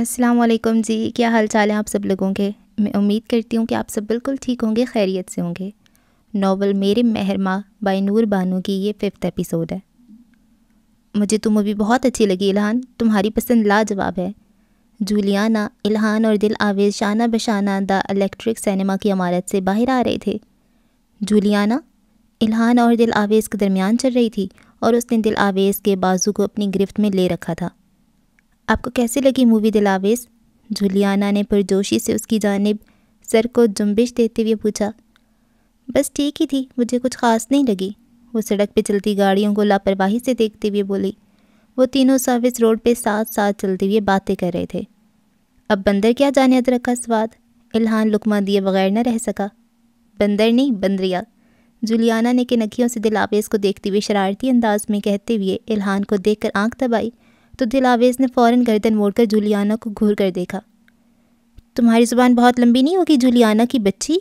असलकम जी क्या हाल चाल हैं आप सब लोगों के मैं उम्मीद करती हूँ कि आप सब बिल्कुल ठीक होंगे खैरियत से होंगे नावल मेरे महरमा बाई नूर बानू की ये फिफ्थ एपिसोड है मुझे तुम तो अभी बहुत अच्छी लगी इलहान तुम्हारी पसंद लाजवाब है जूलियाना इलहान और दिल आवेज शाना बशाना द इलेक्ट्रिक सिनेमा की इमारत से बाहर आ रहे थे जूलियाना इलहान और दिल आवेज के दरमियान चल रही थी और उसने दिल आवेज के बाजू को अपनी गिरफ्त में ले रखा था आपको कैसी लगी मूवी दिलावेज जुलियाना ने परजोशी से उसकी जानब सर को जुम्बिश देते हुए पूछा बस ठीक ही थी मुझे कुछ ख़ास नहीं लगी वो सड़क पर चलती गाड़ियों को लापरवाही से देखते हुए बोली वो तीनों सर्विस रोड पे साथ साथ चलते हुए बातें कर रहे थे अब बंदर क्या जाने अदरक का स्वाद इल्हान लुकमा दिए बगैर न रह सका बंदर नहीं बंदरिया जुलियाना ने के नखियों से दिलावेज को देखते हुए शरारती अंदाज में कहते हुए इल्हान को देखकर आंख दबाई तो दिल आवेज़ ने फ़ौरन गर्दन मोड़कर जुलियाना को घूर कर देखा तुम्हारी ज़ुबान बहुत लंबी नहीं होगी जुलियाना की बच्ची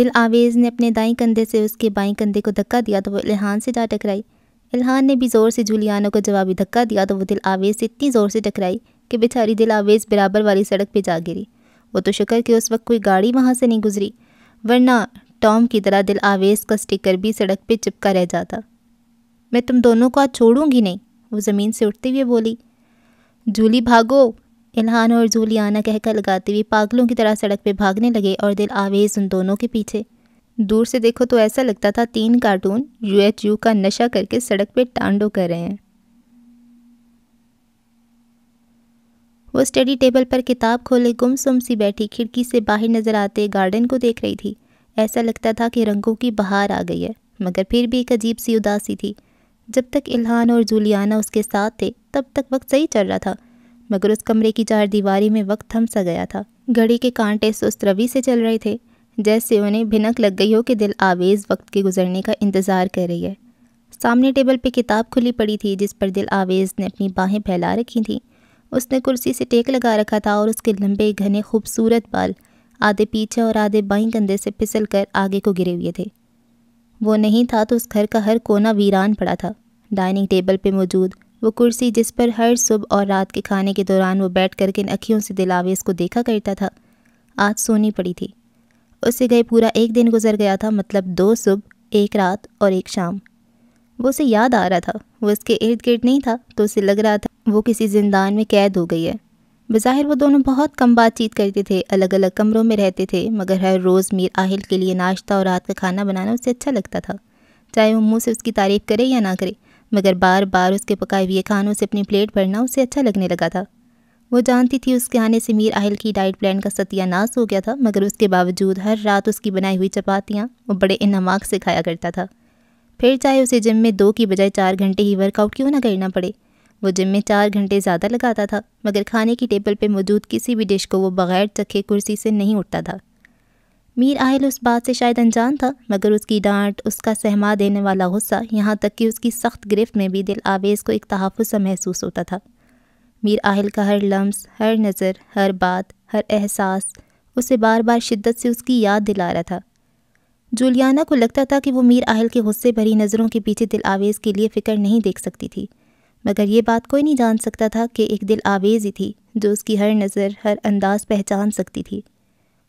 दिल आवेज़ ने अपने दाएं कंधे से उसके बाएं कंधे को धक्का दिया तो वो इल्हान से जा टकराई इल्हान ने भी ज़ोर से जुलियाना को जवाबी धक्का दिया तो वो दिल आवेज़ से इतनी ज़ोर से टकराई कि बेचारी दिल आवेज़ बराबर वाली सड़क पर जा गिरी वो तो शुक्र कि उस वक्त कोई गाड़ी वहाँ से नहीं गुजरी वरना टॉम की तरह दिल आवेज़ का स्टिकर भी सड़क पर चिपका रह जाता मैं तुम दोनों को आज छोड़ूंगी नहीं वो ज़मीन से उठते हुए बोली जूली भागो इल्हान और जूलियाना कहकर लगाते हुए पागलों की तरह सड़क पर भागने लगे और दिल आवेज उन दोनों के पीछे दूर से देखो तो ऐसा लगता था तीन कार्टून यूएचयू का नशा करके सड़क पर टांडो कर रहे हैं वो स्टडी टेबल पर किताब खोले गुमसुम सी बैठी खिड़की से बाहर नज़र आते गार्डन को देख रही थी ऐसा लगता था कि रंगों की बहार आ गई है मगर फिर भी एक अजीब सी उदासी थी जब तक इल्हान और जुलियाना उसके साथ थे तब तक वक्त सही चल रहा था मगर उस कमरे की चार दीवारी में वक्त थम सा गया था घड़ी के कांटे सुस्त रवि से चल रहे थे जैसे उन्हें भिनक लग गई हो कि दिल आवेज़ वक्त के गुजरने का इंतज़ार कर रही है सामने टेबल पे किताब खुली पड़ी थी जिस पर दिल आवेज़ ने अपनी बाहें फैला रखी थीं उसने कुर्सी से टेक लगा रखा था और उसके लंबे घने खूबसूरत बाल आधे पीछे और आधे बाईं कंधे से फिसल कर आगे को गिरे हुए थे वो नहीं था तो उस घर का हर कोना वीरान पड़ा था डाइनिंग टेबल पे मौजूद वो कुर्सी जिस पर हर सुबह और रात के खाने के दौरान वो बैठ करके इन अखियों से दिलावेज को देखा करता था आज सोनी पड़ी थी उससे गए पूरा एक दिन गुजर गया था मतलब दो सुबह एक रात और एक शाम वो उसे याद आ रहा था वो इसके इर्द गिर्द नहीं था तो उसे लग रहा था वो किसी जिंदान में कैद हो गई है बज़ाहिर वो दोनों बहुत कम बातचीत करते थे अलग अलग कमरों में रहते थे मगर हर रोज़ मीर आहिल के लिए नाश्ता और रात का खाना बनाना उसे अच्छा लगता था चाहे वो मुँह से उसकी तारीफ़ करे या ना करे मगर बार बार उसके पकाए हुए खानों से अपनी प्लेट भरना उसे अच्छा लगने लगा था वो जानती थी उसके आने से मीर आहिल की डाइट प्लान का सत्यानाश हो गया था मगर उसके बावजूद हर रात उसकी बनाई हुई चपातियाँ वो बड़े इनमाक से खाया करता था फिर चाहे उसे जिम में दो की बजाय चार घंटे ही वर्कआउट क्यों ना करना पड़े वो जिम में चार घंटे ज़्यादा लगाता था मगर खाने की टेबल पर मौजूद किसी भी डिश को वो बग़ैर चखे कुर्सी से नहीं उठता था मीर आहिल उस बात से शायद अनजान था मगर उसकी डांट उसका सहमा देने वाला गुस्सा यहाँ तक कि उसकी सख्त गिरफ्त में भी दिल आवेज़ को एक तहफ़ सा महसूस होता था मीर आहिल का हर लम्स हर नज़र हर बात हर एहसास उसे बार बार शिद्दत से उसकी याद दिला रहा था जुलियाना को लगता था कि वो मीर आहिल के गुस्से भरी नज़रों के पीछे दिल आवेज़ के लिए फ़िक्र नहीं देख सकती थी मगर ये बात कोई नहीं जान सकता था कि एक दिल आवेज़ ही थी जो उसकी हर नज़र हर अंदाज पहचान सकती थी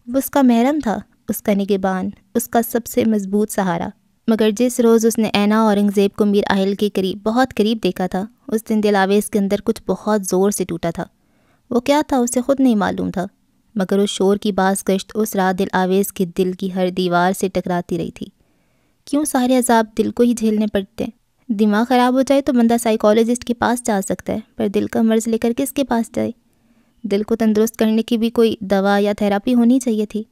वो उसका महरम था उसका निगेबान उसका सबसे मजबूत सहारा मगर जिस रोज़ उसने ऐना औरंगज़ेब को मीर आहिल के करीब बहुत करीब देखा था उस दिन दिल आवेज़ के अंदर कुछ बहुत ज़ोर से टूटा था वो क्या था उसे ख़ुद नहीं मालूम था मगर उस शोर की बास गश्त उस रात दिल आवेज़ के दिल की हर दीवार से टकराती रही थी क्यों सारे अजाब दिल को ही झेलने पड़ते हैं दिमाग ख़राब हो जाए तो बंदा साइकोलॉजिस्ट के पास जा सकता है पर दिल का मर्ज़ लेकर किसके पास जाए दिल को तंदुरुस्त करने की भी कोई दवा या थेरापी होनी चाहिए थी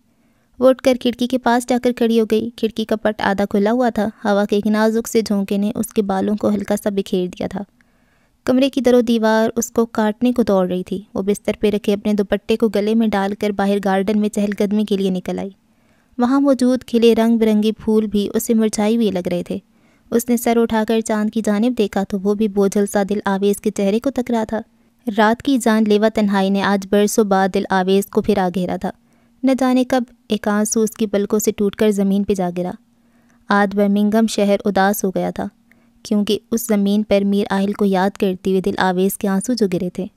वो उठकर खिड़की के पास जाकर खड़ी हो गई खिड़की का पट आधा खुला हुआ था हवा के एक नाजुक से झोंके ने उसके बालों को हल्का सा बिखेर दिया था कमरे की दरो दीवार उसको काटने को दौड़ रही थी वो बिस्तर पर रखे अपने दुपट्टे को गले में डालकर बाहर गार्डन में चहलकदमी के लिए निकल आई वहाँ मौजूद खिले रंग बिरंगे फूल भी उसे मुरझाई हुए लग रहे थे उसने सर उठाकर चांद की जानब देखा तो वो भी बोझल सा दिल आवेज के चेहरे को तकरा था रात की जानलेवा तन्हाई ने आज बरसों बाद दिल आवेज को फिर आ घेरा था न जाने कब एक आंसू उसकी पलकों से टूटकर ज़मीन पर जा गिरा आज बर्मिंगम शहर उदास हो गया था क्योंकि उस ज़मीन पर मीर आहिल को याद करते हुए दिल आवेज़ के आंसू जो गिरे थे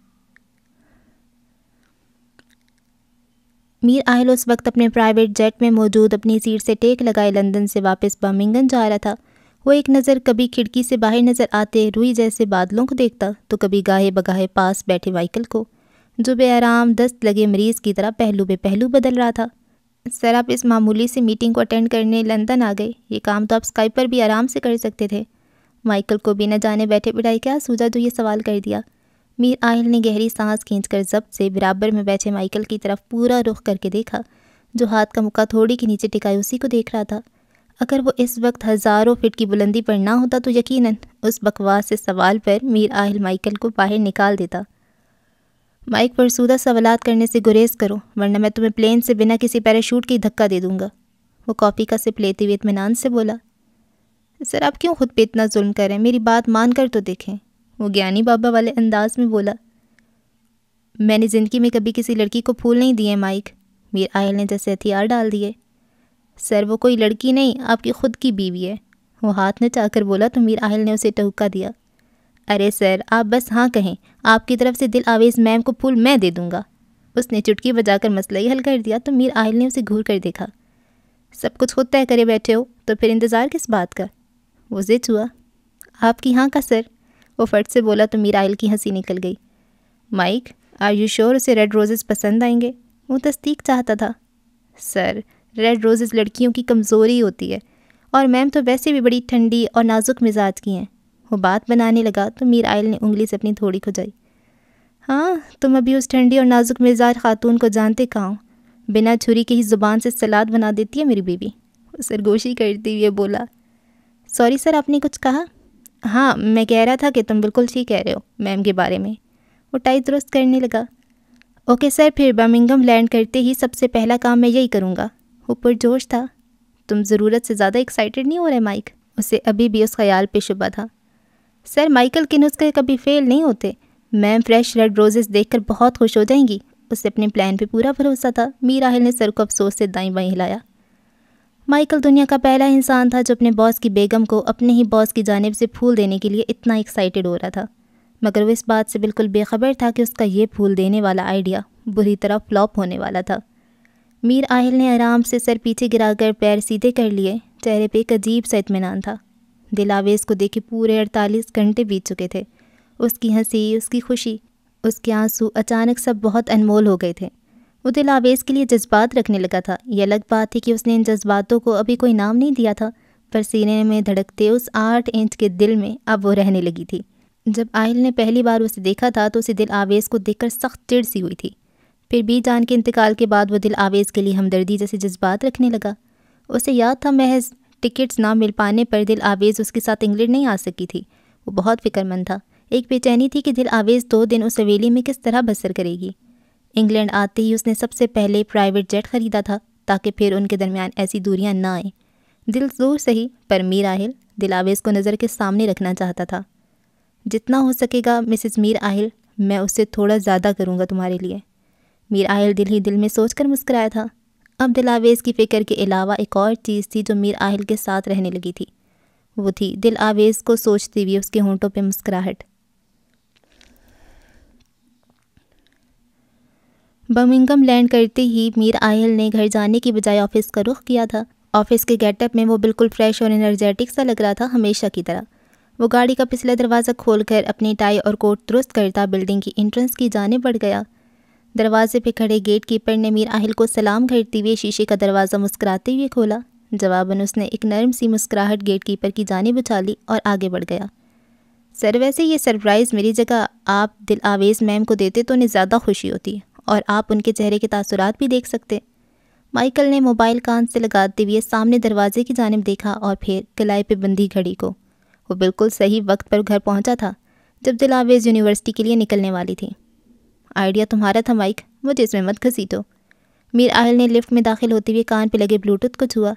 मीर आहिल उस वक्त अपने प्राइवेट जेट में मौजूद अपनी सीट से टेक लगाए लंदन से वापस बर्मिंगम जा रहा था वो एक नज़र कभी खिड़की से बाहर नज़र आते रुई जैसे बादलों को देखता तो कभी गाहे बगाहे पास बैठे वाइकल को जो बे आराम दस्त लगे मरीज़ की तरह पहलू बे पहलू बदल रहा था सर आप इस मामूली सी मीटिंग को अटेंड करने लंदन आ गए ये काम तो आप स्काइप पर भी आराम से कर सकते थे माइकल को बिना जाने बैठे बिठाई क्या सूझा जो ये सवाल कर दिया मीर आहिल ने गहरी सांस कर जब्त से बराबर में बैठे माइकल की तरफ पूरा रुख करके देखा जो हाथ का मुक्का थोड़ी के नीचे टिकाई उसी को देख रहा था अगर वो इस वक्त हज़ारों फिट की बुलंदी पर ना होता तो यकीनन उस बकवास से सवाल पर मीर आहिल माइकल को बाहर निकाल देता माइक पर सूदा सवाल करने से गुरेज करो वरना मैं तुम्हें प्लेन से बिना किसी पैराशूट के धक्का दे दूँगा वो कॉफ़ी का सिप लेते हुए इतमान से बोला सर आप क्यों खुद पे इतना जुल्म करें मेरी बात मान कर तो देखें वो ज्ञानी बाबा वाले अंदाज में बोला मैंने ज़िंदगी में कभी किसी लड़की को फूल नहीं दिए माइक मीर आयल ने जैसे हथियार डाल दिए सर वो कोई लड़की नहीं आपकी खुद की बीवी है वो हाथ चाहकर बोला तो मीर आहिल ने उसे टहुका दिया अरे सर आप बस हाँ कहें आपकी तरफ से दिल आवेज़ मैम को फूल मैं दे दूँगा उसने चुटकी बजाकर मसला ही हल कर दिया तो मीर आहिल ने उसे घूर कर देखा सब कुछ खुद तय करे बैठे हो तो फिर इंतज़ार किस बात का वो जिद हुआ आपकी हाँ का सर वो फट से बोला तो मीर आहिल की हंसी निकल गई माइक आर यू श्योर उसे रेड रोज़ेज़ पसंद आएंगे वो तस्दीक चाहता था सर रेड रोज़ेज़ लड़कियों की कमज़ोरी होती है और मैम तो वैसे भी बड़ी ठंडी और नाजुक मिजाज की हैं वो बात बनाने लगा तो मीर आयल ने उंगली से अपनी थोड़ी खुजाई हाँ तुम अभी उस ठंडी और नाजुक मिजाज खातून को जानते कहाँ बिना छुरी के ही ज़ुबान से सलाद बना देती है मेरी बीवी सरगोशी करते हुए बोला सॉरी सर आपने कुछ कहा हाँ मैं कह रहा था कि तुम बिल्कुल ठीक कह रहे हो मैम के बारे में वो टाई दुरुस्त करने लगा ओके सर फिर बर्मिंगम लैंड करते ही सबसे पहला काम मैं यही करूँगा वो पुरजोश था तुम ज़रूरत से ज़्यादा एक्साइटेड नहीं हो रहे माइक उसे अभी भी उस ख्याल पे शुबा था सर माइकल के नुस्खे कभी फेल नहीं होते मैम फ्रेश रेड रोजेस देखकर बहुत खुश हो जाएंगी उसे अपने प्लान पे पूरा भरोसा था मीरा हिल ने सर को अफसोस से दाई बाई हिलाया माइकल दुनिया का पहला इंसान था जो अपने बॉस की बेगम को अपने ही बॉस की जानब से फूल देने के लिए इतना एक्साइटेड हो रहा था मगर वो इस बात से बिल्कुल बेखबर था कि उसका ये फूल देने वाला आइडिया बुरी तरह फ्लॉप होने वाला था मीर आहिल ने आराम से सर पीछे गिराकर पैर सीधे कर लिए चेहरे पे एक अजीब सा इतमान था दिलावेज को देखे पूरे अड़तालीस घंटे बीत चुके थे उसकी हंसी उसकी खुशी उसके आंसू अचानक सब बहुत अनमोल हो गए थे वो दिलावेज के लिए जज्बात रखने लगा था यह अलग बात थी कि उसने इन जज्बातों को अभी कोई नाम नहीं दिया था पर सीने में धड़कते उस आठ इंच के दिल में अब वो रहने लगी थी जब आहिल ने पहली बार उसे देखा था तो उसे दिल आवेज को देखकर सख्त चिड़ सी हुई थी फिर भी जान के इंतकाल के बाद वो दिल आवेज़ के लिए हमदर्दी जैसे जज्बात रखने लगा उसे याद था महज टिकट्स ना मिल पाने पर दिल आवेज़ उसके साथ इंग्लैंड नहीं आ सकी थी वो बहुत फिक्रमंद था एक बेचैनी थी कि दिल आवेज़ दो दिन उस हवेली में किस तरह बसर करेगी इंग्लैंड आते ही उसने सबसे पहले प्राइवेट जेट ख़रीदा था ताकि फिर उनके दरमियान ऐसी दूरियाँ ना आएँ दिल दूर सही पर मीर आहिल दिल आवेज़ को नज़र के सामने रखना चाहता था जितना हो सकेगा मिसिज मीर आहिल मैं उससे थोड़ा ज़्यादा करूँगा तुम्हारे लिए मीर आहिल दिल ही दिल में सोच कर मुस्कराया था अब दिलावेज़ की फ़िक्र के अलावा एक और चीज़ थी जो मीर आहिल के साथ रहने लगी थी वो थी दिल आवेज़ को सोचते हुए उसके होंठों पे मुस्कुराहट बर्मिंगम लैंड करते ही मीर आहिल ने घर जाने की बजाय ऑफ़िस का रुख किया था ऑफ़िस के गेटअप में वो बिल्कुल फ्रेश और एनर्जेटिक सा लग रहा था हमेशा की तरह वो गाड़ी का पिछला दरवाज़ा खोलकर अपनी टाई और कोट दुरुस्त करता बिल्डिंग की एंट्रेंस की जाने बढ़ गया दरवाजे पे खड़े गेट कीपर ने मीर आहिल को सलाम करते हुए शीशे का दरवाज़ा मुस्कुराते हुए खोला जवाबन उसने एक नरम सी मुस्कुराहट गेट कीपर की जानब उछाली ली और आगे बढ़ गया सर वैसे ये सरप्राइज़ मेरी जगह आप दिल आवेज़ मैम को देते तो उन्हें ज़्यादा खुशी होती और आप उनके चेहरे के तसरत भी देख सकते माइकल ने मोबाइल कान से लगाते हुए सामने दरवाजे की जानब देखा और फिर किलाए पर बंधी घड़ी को वो बिल्कुल सही वक्त पर घर पहुँचा था जब दिलावेज़ यूनिवर्सिटी के लिए निकलने वाली थी आइडिया तुम्हारा था माइक मुझे इसमें मत घसीटो मीर आहिल ने लिफ्ट में दाखिल होते हुए कान पर लगे ब्लूटूथ को छुआ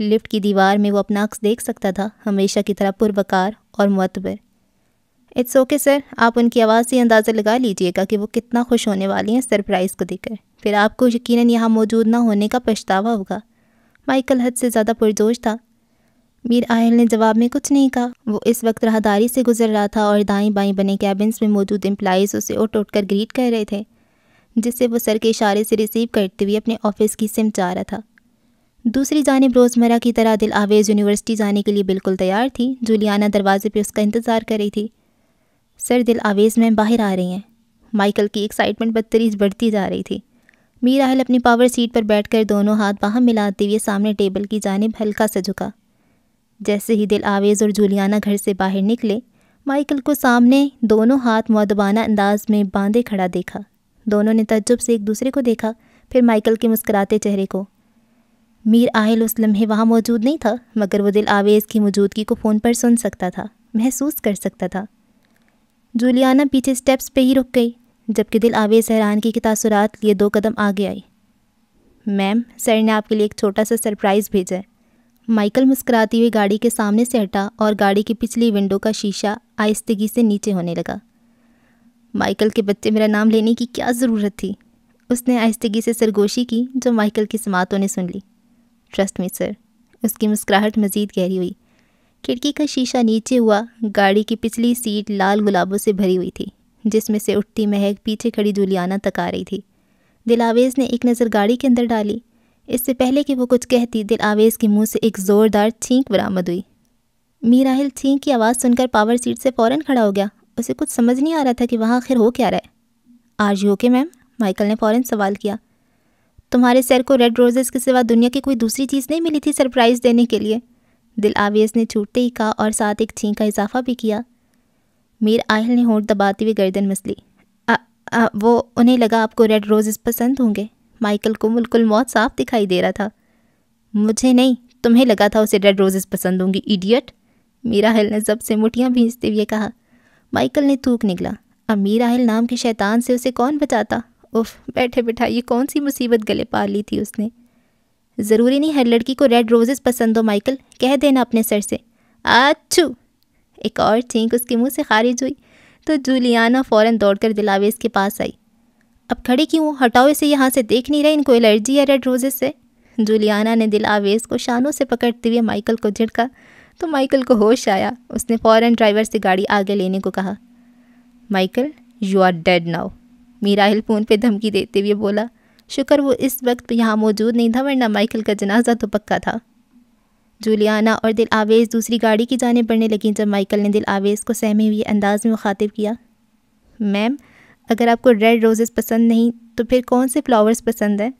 लिफ्ट की दीवार में वो अपना अक्स देख सकता था हमेशा की तरह पुरबकार और मतबर इट्स ओके सर आप उनकी आवाज़ से अंदाज़ा लगा लीजिएगा कि वो कितना खुश होने वाली हैं सरप्राइज़ को देकर फिर आपको यकीनन यहाँ मौजूद ना होने का पछतावा होगा माइकल हद से ज़्यादा पुरजोश था मीर आयल ने जवाब में कुछ नहीं कहा वो इस वक्त राहदारी से गुजर रहा था और दाएं बाएं बने कैबिन में मौजूद एम्प्लाइज उसे उठ उठ कर ग्रीट कर रहे थे जिससे वो सर के इशारे से रिसीव करते हुए अपने ऑफिस की सिम जा रहा था दूसरी जानब रोज़मर्रा की तरह दिल आवेज़ यूनिवर्सिटी जाने के लिए बिल्कुल तैयार थी जुलियाना दरवाजे पर उसका इंतज़ार कर रही थी सर दिल आवेज़ में बाहर आ रही हैं माइकल की एक्साइटमेंट बदतरीज बढ़ती जा रही थी मीर आहल अपनी पावर सीट पर बैठकर दोनों हाथ बाहर मिलाते हुए सामने टेबल की जानब हल्का सा झुका जैसे ही दिल आवेज़ और जूलियाना घर से बाहर निकले माइकल को सामने दोनों हाथ मौदबाना अंदाज में बांधे खड़ा देखा दोनों ने तजुब से एक दूसरे को देखा फिर माइकल के मुस्कुराते चेहरे को मीर आहिल उस लम्हे वहाँ मौजूद नहीं था मगर वो दिल आवेज़ की मौजूदगी को फ़ोन पर सुन सकता था महसूस कर सकता था जूलियाना पीछे स्टेप्स पे ही रुक गई जबकि दिल आवेज़ हैरान की तासुरात लिए दो कदम आगे आई मैम सर ने आपके लिए एक छोटा सा सरप्राइज़ भेजा है माइकल मुस्कुराती हुई गाड़ी के सामने से हटा और गाड़ी की पिछली विंडो का शीशा आहिस्तगी से नीचे होने लगा माइकल के बच्चे मेरा नाम लेने की क्या ज़रूरत थी उसने आहिस्तगी से सरगोशी की जो माइकल की समातों ने सुन ली ट्रस्ट मी सर उसकी मुस्कुराहट मज़ीद गहरी हुई खिड़की का शीशा नीचे हुआ गाड़ी की पिछली सीट लाल गुलाबों से भरी हुई थी जिसमें से उठती महक पीछे खड़ी जुलियाना तक आ रही थी दिलावेज ने एक नज़र गाड़ी के अंदर डाली इससे पहले कि वो कुछ कहती दिल आवेज के मुंह से एक ज़ोरदार छींक बरामद हुई मीराहिल छींक की आवाज़ सुनकर पावर सीट से फ़ौरन खड़ा हो गया उसे कुछ समझ नहीं आ रहा था कि वहाँ आखिर हो क्या रहा है आज यू ओके मैम माइकल ने फ़ौरन सवाल किया तुम्हारे सर को रेड रोजेज़ के सिवा दुनिया की कोई दूसरी चीज़ नहीं मिली थी सरप्राइज़ देने के लिए दिल आवेज ने छूटते ही कहा और साथ एक छींक का इजाफा भी किया मीर आहिल ने होंठ दबाते हुए गर्दन मसली वो उन्हें लगा आपको रेड रोजेज़ पसंद होंगे माइकल को बिल्कुल मौत साफ दिखाई दे रहा था मुझे नहीं तुम्हें लगा था उसे रेड रोजेस पसंद होंगी इडियट मीरा हिल ने जब से मुठियाँ भींचते हुए कहा माइकल ने थूक निकला अब मीरा हिल नाम के शैतान से उसे कौन बचाता उफ बैठे बैठा ये कौन सी मुसीबत गले पार ली थी उसने ज़रूरी नहीं हर लड़की को रेड रोजेस पसंद हो माइकल कह देना अपने सर से अच्छू एक और चीख उसके मुंह से खारिज हुई तो जूलियाना फ़ौरन दौड़कर दिलावेज के पास आई अब खड़े क्यों हटाओ इसे यहाँ से देख नहीं रहे इनको एलर्जी है रेड रोजेस से जुलियाना ने दिल आवेज को शानों से पकड़ते हुए माइकल को झिड़का तो माइकल को होश आया उसने फ़ौरन ड्राइवर से गाड़ी आगे लेने को कहा Michael you are dead now मीराहिल फ़ोन पे धमकी देते हुए बोला शुक्र वो इस वक्त तो यहाँ मौजूद नहीं था वरना माइकल का जनाजा तो पक्का था जुलियाना और दिल आवेज़ दूसरी गाड़ी की जाने बढ़ने लगी जब माइकल ने दिल आवेज़ को सहमे हुए अंदाज में मुखातिब किया मैम अगर आपको रेड रोज़ेस पसंद नहीं तो फिर कौन से फ्लावर्स पसंद हैं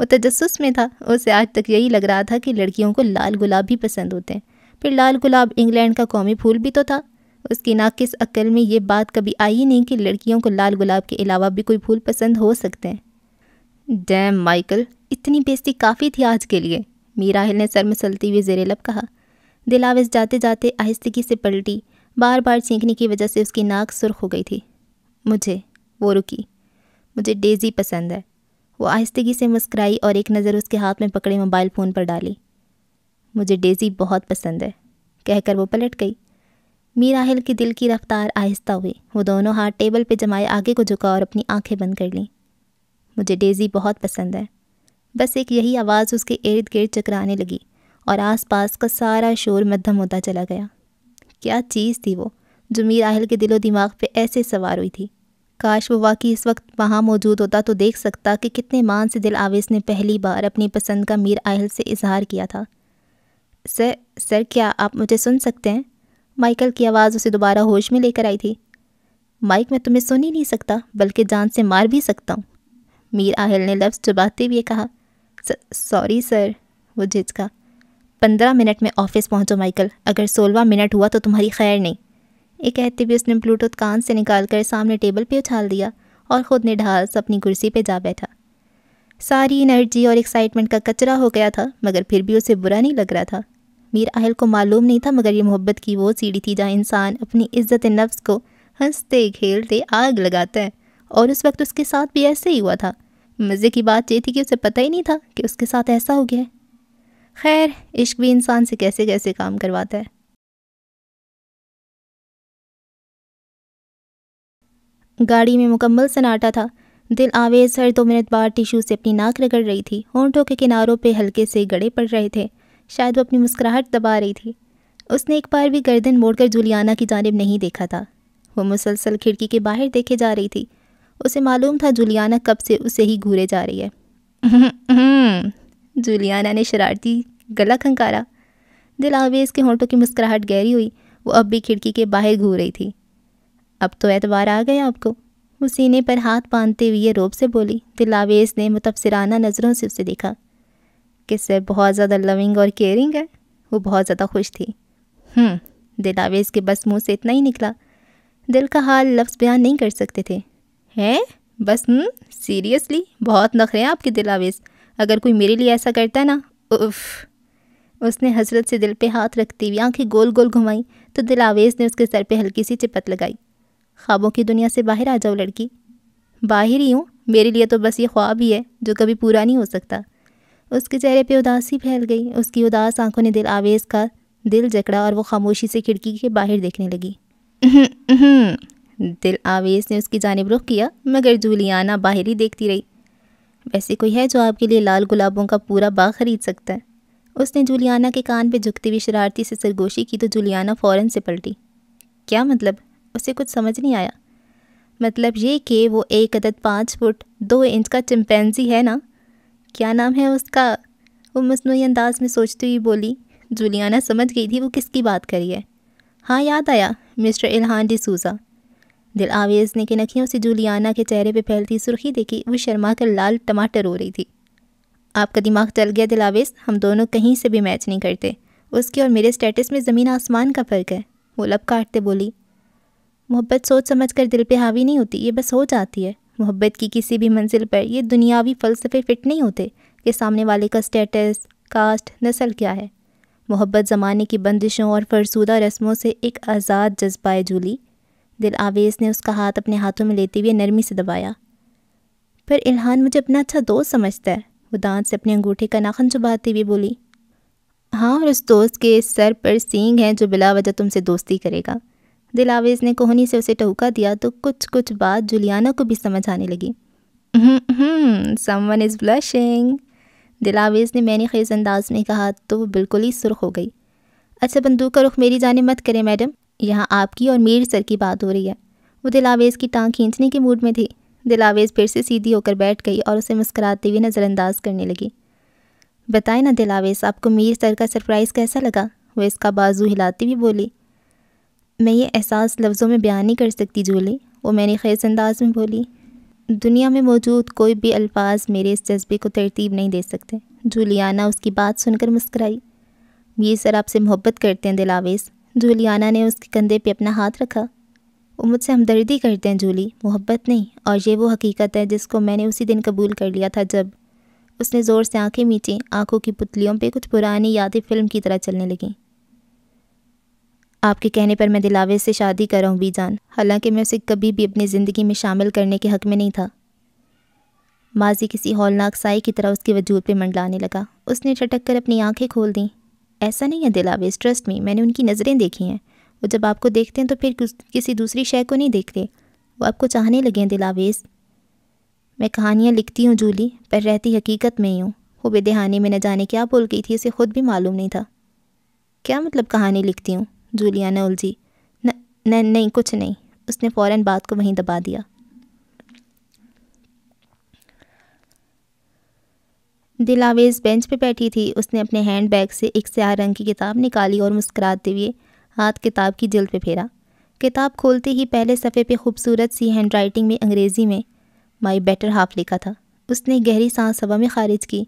वो तजस तो में था उसे आज तक यही लग रहा था कि लड़कियों को लाल गुलाब भी पसंद होते हैं फिर लाल गुलाब इंग्लैंड का कौमी फूल भी तो था उसकी नाकिस अक्ल में ये बात कभी आई नहीं कि लड़कियों को लाल गुलाब के अलावा भी कोई फूल पसंद हो सकते हैं डैम माइकल इतनी बेस्ती काफ़ी थी आज के लिए मीराहिल ने सर में सलती हुई जेरे लब कहा दिलावस जाते जाते आहिस्तगी से पलटी बार बार चीखने की वजह से उसकी नाक सुर्ख हो गई थी मुझे वो रुकी मुझे डेज़ी पसंद है वो आहिस्तगी से मुस्कराई और एक नज़र उसके हाथ में पकड़े मोबाइल फ़ोन पर डाली मुझे डेज़ी बहुत पसंद है कहकर वो पलट गई मीर के दिल की रफ्तार आहिस्ता हुई वो दोनों हाथ टेबल पर जमाए आगे को झुका और अपनी आंखें बंद कर लीं मुझे डेज़ी बहुत पसंद है बस एक यही आवाज़ उसके इर्द गिर्द चकराने लगी और आसपास का सारा शोर मध्यम होता चला गया क्या चीज़ थी वो जो मीराहिल के दिलो दिमाग पे ऐसे सवार हुई थी काश वो वाकई इस वक्त वहाँ मौजूद होता तो देख सकता कि कितने मान से दिल आवेश ने पहली बार अपनी पसंद का मीर आहल से इजहार किया था सर सर क्या आप मुझे सुन सकते हैं माइकल की आवाज़ उसे दोबारा होश में लेकर आई थी माइक मैं तुम्हें सुन ही नहीं सकता बल्कि जान से मार भी सकता हूँ मीर आहल ने लफ्ज़ चुबाते हुए कहा सॉरी सर वो झिझका पंद्रह मिनट में ऑफिस पहुँचो माइकल अगर सोलवा मिनट हुआ तो तुम्हारी खैर नहीं ये कहते भी उसने ब्लूटूथ कान से निकाल कर सामने टेबल पे उछाल दिया और ख़ुद ने ढाल अपनी कुर्सी पे जा बैठा सारी एनर्जी और एक्साइटमेंट का कचरा हो गया था मगर फिर भी उसे बुरा नहीं लग रहा था मीर आहल को मालूम नहीं था मगर ये मोहब्बत की वो सीढ़ी थी जहाँ इंसान अपनी इज्जत नफ्स को हंसते खेलते आग लगाता है और उस वक्त उसके साथ भी ऐसे ही हुआ था मज़े की बात ये थी कि उसे पता ही नहीं था कि उसके साथ ऐसा हो गया है खैर इश्क भी इंसान से कैसे कैसे काम करवाता है गाड़ी में मुकम्मल सन्नाटा था दिल आवेज हर दो मिनट बाद टिशू से अपनी नाक रगड़ रही थी होंठों के किनारों पे हल्के से गड़े पड़ रहे थे शायद वो अपनी मुस्कुराहट दबा रही थी उसने एक बार भी गर्दन मोड़कर जुलियाना की जानब नहीं देखा था वो मुसलसल खिड़की के बाहर देखे जा रही थी उसे मालूम था जुलियाना कब से उसे ही घूरे जा रही है जुलियाना ने शरारती गला खंकारा दिल आवेज के होंठों की मुस्कुराहट गहरी हुई वो अब भी खिड़की के बाहर घूर रही थी अब तो एतवार आ गया आपको वो सीने पर हाथ बांधते हुए रोब से बोली दिलावेज ने मुतबसराना नज़रों से उसे देखा कि सर बहुत ज़्यादा लविंग और केयरिंग है वो बहुत ज़्यादा खुश थी हम्म, दिलावेज के बस मुँह से इतना ही निकला दिल का हाल लफ्ज़ बयान नहीं कर सकते थे हैं बस सीरियसली हम्म, बहुत नखरे हैं आपके दिलावेज अगर कोई मेरे लिए ऐसा करता है ना उफ उसने हसरत से दिल पे हाथ रखती हुई आंखें गोल गोल घुमाई तो दिलावेज ने उसके सर पे हल्की सी चिपत लगाई ख्वाबों की दुनिया से बाहर आ जाओ लड़की बाहर ही हूँ मेरे लिए तो बस ये ख्वाब ही है जो कभी पूरा नहीं हो सकता उसके चेहरे पे उदासी फैल गई उसकी उदास आंखों ने दिल आवेज का दिल जकड़ा और वो खामोशी से खिड़की के बाहर देखने लगी दिल आवेज ने उसकी जानब रुख किया मगर जूलियाना बाहर ही देखती रही वैसे कोई है जो आपके लिए लाल गुलाबों का पूरा बाग खरीद सकता है उसने जूलियाना के कान पे झुकती हुई शरारती से सरगोशी की तो जुलियाना फ़ौरन से पलटी क्या मतलब उसे कुछ समझ नहीं आया मतलब ये कि वो एक अदद पाँच फुट दो इंच का चिमपैंजी है ना क्या नाम है उसका वो मसनू अंदाज में सोचती हुई बोली जुलियाना समझ गई थी वो किसकी बात करी है हाँ याद आया मिस्टर इल्हान डिसूज़ा दिल आवेज़ ने कि नखियों से जुलियाना के चेहरे पे फैलती सुर्खी देखी वो शर्मा कर लाल टमाटर हो रही थी आपका दिमाग चल गया दिल आवेज़ हम दोनों कहीं से भी मैच नहीं करते उसके और मेरे स्टेटस में ज़मीन आसमान का फ़र्क है वो लब काटते बोली मोहब्बत सोच समझ कर दिल पे हावी नहीं होती ये बस हो जाती है मोहब्बत की किसी भी मंजिल पर ये दुनियावी फ़लसफ़े फिट नहीं होते कि सामने वाले का स्टेटस कास्ट नस्ल क्या है मोहब्बत ज़माने की बंदिशों और फरसूदा रस्मों से एक आज़ाद जज्बा है जूली दिल आवेज़ ने उसका हाथ अपने हाथों में लेते हुए नरमी से दबाया पर इल्हान मुझे अपना अच्छा दोस्त समझता है वो दांत से अपने अंगूठे का नाखन चुबाते हुए बोली हाँ और उस दोस्त के सर पर सींग हैं जो बिला वजह तुमसे दोस्ती करेगा दिलावेज ने कोहनी से उसे टहका दिया तो कुछ कुछ बात जुलियाना को भी समझ आने लगी समवन इज़ ब्लशिंग दिलावेज ने मैंने खेज अंदाज में कहा तो वो बिल्कुल ही सुर्ख हो गई अच्छा बंदूक का रुख मेरी जाने मत करें मैडम यहाँ आपकी और मीर सर की बात हो रही है वो दिलावेज की टांग खींचने के मूड में थी दिलावेज फिर से सीधी होकर बैठ गई और उसे मुस्कराते हुए नज़रअंदाज करने लगी बताए ना दिलावेज आपको मीर सर का सरप्राइज़ कैसा लगा वो इसका बाजू हिलाती हुई बोली मैं ये एहसास लफ्ज़ों में बयान नहीं कर सकती जूली वो मैंने खैस अंदाज में बोली दुनिया में मौजूद कोई भी अल्फाज मेरे इस जज्बे को तरतीब नहीं दे सकते जूलियाना उसकी बात सुनकर मुस्कराई ये सर आपसे मोहब्बत करते हैं दिलावेज जूलियाना ने उसके कंधे पे अपना हाथ रखा वो मुझसे हमदर्दी करते हैं जूली मोहब्बत नहीं और ये वो हकीकत है जिसको मैंने उसी दिन कबूल कर लिया था जब उसने ज़ोर से आंखें मीचें आंखों की पुतलियों पे कुछ पुरानी यादें फ़िल्म की तरह चलने लगीं आपके कहने पर मैं दिलावे से शादी कर रहा हूँ बीजान हालांकि मैं उसे कभी भी अपनी ज़िंदगी में शामिल करने के हक़ में नहीं था माजी किसी हौलनाक साई की तरह उसके वजूद पर मंडलाने लगा उसने चटक कर अपनी आँखें खोल दी ऐसा नहीं है दिलावेज ट्रस्ट में मैंने उनकी नज़रें देखी हैं वो जब आपको देखते हैं तो फिर किसी दूसरी शय को नहीं देखते वो आपको चाहने लगे हैं दिलावेज मैं कहानियाँ लिखती हूँ जूली पर रहती हकीकत में ही हूँ वो बेदहानी में न जाने क्या बोल गई थी उसे खुद भी मालूम नहीं था क्या मतलब कहानी लिखती हूँ ने उलझी नहीं कुछ नहीं उसने फ़ौरन बात को वहीं दबा दिया दिलावेज बेंच पे बैठी थी उसने अपने हैंड बैग से एक स्याह रंग की किताब निकाली और मुस्कुराते हुए हाथ किताब की जिल्द पे फेरा किताब खोलते ही पहले सफ़े पे खूबसूरत सी हैंड राइटिंग में अंग्रेज़ी में माई बेटर हाफ लिखा था उसने गहरी सांस हवा में खारिज की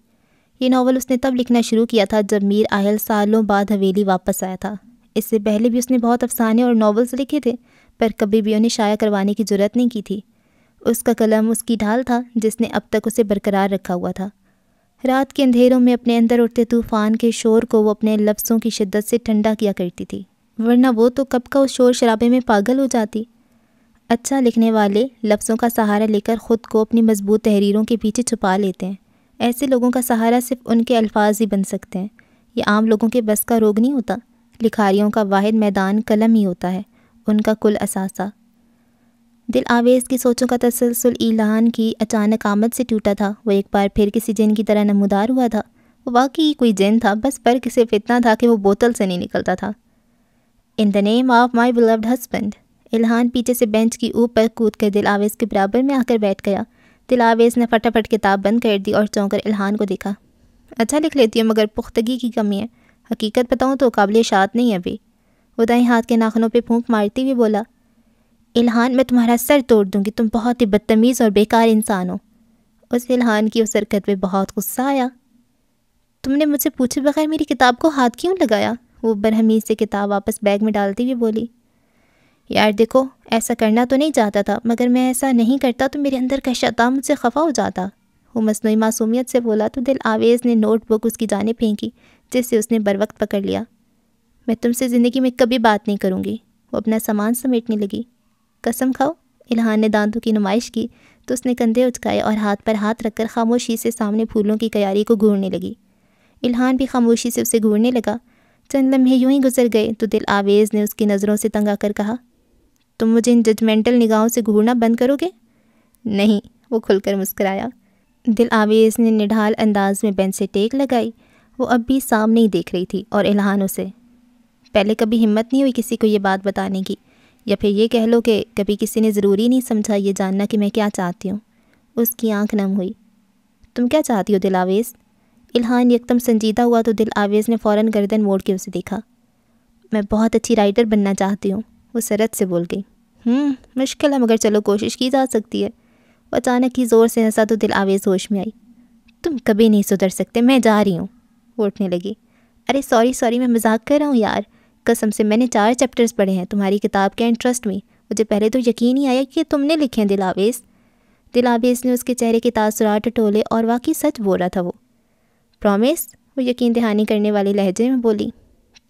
ये नावल उसने तब लिखना शुरू किया था जब मीर आहल सालों बाद हवेली वापस आया था इससे पहले भी उसने बहुत अफसाने और नावल्स लिखे थे पर कभी भी उन्हें शाया करवाने की जरूरत नहीं की थी उसका कलम उसकी ढाल था जिसने अब तक उसे बरकरार रखा हुआ था रात के अंधेरों में अपने अंदर उठते तूफ़ान के शोर को वो अपने लफ्ज़ों की शिद्दत से ठंडा किया करती थी वरना वो तो कब का उस शोर शराबे में पागल हो जाती अच्छा लिखने वाले लफ्ज़ों का सहारा लेकर ख़ुद को अपनी मजबूत तहरीरों के पीछे छुपा लेते हैं ऐसे लोगों का सहारा सिर्फ उनके अल्फाज ही बन सकते हैं ये आम लोगों के बस का रोग नहीं होता लिखारियों का वाद मैदान कलम ही होता है उनका कुल असासा दिल आवेज़ की सोचों का तसलसल ईलान की अचानक आमद से टूटा था वो एक बार फिर किसी जिन की तरह नमदार हुआ था वो वाकई कोई जिन था बस फ़र्क सिर्फ इतना था कि वो बोतल से नहीं निकलता था in the name of my beloved husband Ilhan पीछे से बेंच की ऊपर पर कूद कर दिल आवेज़ के बराबर में आकर बैठ गया दिल आवेज़ ने फटाफट किताब बंद कर दी और चौंक कर इलहान को देखा अच्छा लिख लेती हूँ मगर पुख्तगी की कमी है हकीकत बताऊँ तो काबिल शात नहीं अभी वो दाई हाथ के नाखनों पर फूक मारती हुई बोला इल्हान मैं तुम्हारा सर तोड़ दूँगी तुम बहुत ही बदतमीज़ और बेकार इंसान हो उस इल्हान की उस हरकत पर बहुत गुस्सा आया तुमने मुझसे पूछे बगैर मेरी किताब को हाथ क्यों लगाया वो बरहमीज से किताब वापस बैग में डालती हुई बोली यार देखो ऐसा करना तो नहीं चाहता था मगर मैं ऐसा नहीं करता तो मेरे अंदर का शता मुझसे खफा हो जाता वो मसनू मासूमियत से बोला तो दिल आवेज़ ने नोटबुक उसकी जाने फेंकी जिसे उसने बर वक्त पकड़ लिया मैं तुमसे ज़िंदगी में कभी बात नहीं करूँगी वो अपना सामान समेटने लगी कसम खाओ इल्हान ने दांतों की नुमाइश की तो उसने कंधे उचकाए और हाथ पर हाथ रखकर खामोशी से सामने फूलों की क्यारी को घूरने लगी इल्हान भी खामोशी से उसे घूरने लगा चंद लम्हे यूं ही गुजर गए तो दिल आवेज़ ने उसकी नज़रों से तंग आकर कहा तुम मुझे इन जजमेंटल निगाहों से घूरना बंद करोगे नहीं वो खुलकर मुस्कराया दिल आवेज़ ने निढाल अंदाज में बेंच से टेक लगाई वो अब भी सामने ही देख रही थी और इल्हान उसे पहले कभी हिम्मत नहीं हुई किसी को ये बात बताने की या फिर ये कह लो कि कभी किसी ने ज़रूरी नहीं समझा ये जानना कि मैं क्या चाहती हूँ उसकी आंख नम हुई तुम क्या चाहती हो दिल आवेज़ इल्हान यकदम संजीदा हुआ तो दिल आवेज़ ने फ़ौरन गर्दन मोड़ के उसे देखा मैं बहुत अच्छी राइटर बनना चाहती हूँ वो सरत से बोल गई हम्म, मुश्किल है मगर चलो कोशिश की जा सकती है अचानक ही ज़ोर से हंसा तो दिल आवेज़ होश में आई तुम कभी नहीं सुधर सकते मैं जा रही हूँ वो उठने लगी अरे सॉरी सॉरी मैं मजाक कर रहा हूँ यार कसम से मैंने चार चैप्टर्स पढ़े हैं तुम्हारी किताब के इंटरेस्ट में मुझे पहले तो यकीन ही आया कि तुमने लिखे हैं दिलावेज दिलावेज ने उसके चेहरे के तासरा टोले और वाकई सच बोल रहा था वो प्रॉमिस वो यकीन दहानी करने वाले लहजे में बोली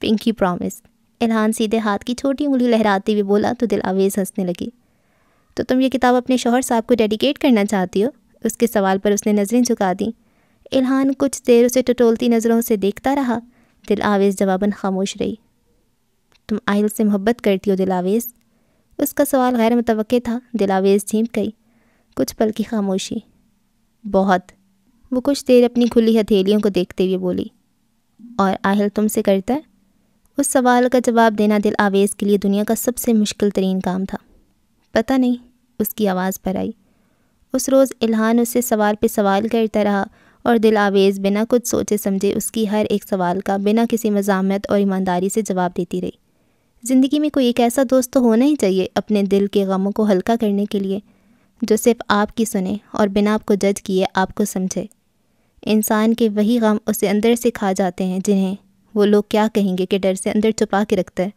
पिंकी प्रॉमिस एलहान सीधे हाथ की छोटी उंगली लहराती हुई बोला तो दिलावेज हंसने लगी तो तुम ये किताब अपने शोहर साहब को डेडिकेट करना चाहती हो उसके सवाल पर उसने नज़रें झुका दी इल्हान कुछ देर उसे टटोलती नज़रों से देखता रहा दिल आवेज़ जवाबन खामोश रही तुम आहिल से मोहब्बत करती हो दिल आवेज़ उसका सवाल गैर मुतव था दिल आवेज़ झीप गई कुछ पल की खामोशी बहुत वो कुछ देर अपनी खुली हथेलियों को देखते हुए बोली और आहिल तुमसे करता है उस सवाल का जवाब देना दिल आवेज़ के लिए दुनिया का सबसे मुश्किल तरीन काम था पता नहीं उसकी आवाज़ पर आई उस रोज़ इल्हान उससे सवाल पे सवाल करता रहा और दिल आवेज़ बिना कुछ सोचे समझे उसकी हर एक सवाल का बिना किसी मजामत और ईमानदारी से जवाब देती रही ज़िंदगी में कोई एक ऐसा दोस्त तो होना ही चाहिए अपने दिल के गमों को हल्का करने के लिए जो सिर्फ आपकी सुने और बिना आपको जज किए आपको समझे इंसान के वही गम उसे अंदर से खा जाते हैं जिन्हें वो लोग क्या कहेंगे कि डर से अंदर छुपा के रखता है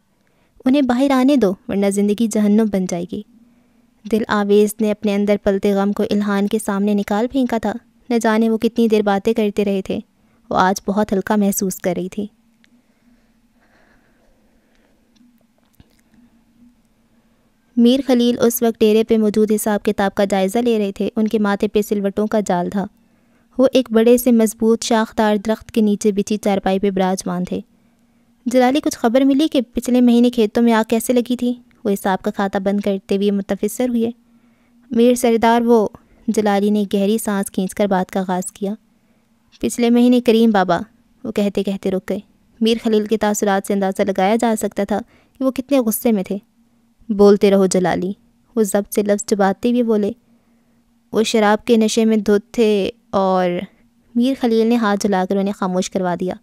उन्हें बाहर आने दो वरना ज़िंदगी जहन्नुम बन जाएगी दिल आवेज़ ने अपने अंदर पलते गम को इल्हान के सामने निकाल फेंका था न जाने वो कितनी देर बातें करते रहे थे वो आज बहुत हल्का महसूस कर रही थी मीर खलील उस वक्त डेरे पे मौजूद हिसाब किताब का जायज़ा ले रहे थे उनके माथे पे सिलवटों का जाल था वो एक बड़े से मजबूत शाखदार दरख्त के नीचे बिछी चारपाई पे बराजमान थे जलाली कुछ खबर मिली कि पिछले महीने खेतों में आग कैसे लगी थी वो हिसाब का खाता बंद करते हुए मुतफसर हुए मीर सरदार वो जलाली ने गहरी सांस खींचकर बात का आगाज़ किया पिछले महीने करीम बाबा वो कहते कहते रुक गए मीर खलील के तासुरात से अंदाज़ा लगाया जा सकता था कि वो कितने गुस्से में थे बोलते रहो जलाली वो जब्त से लफ्ज़ चबाते हुए बोले वो शराब के नशे में धुत थे और मीर खलील ने हाथ जलाकर उन्हें खामोश करवा दिया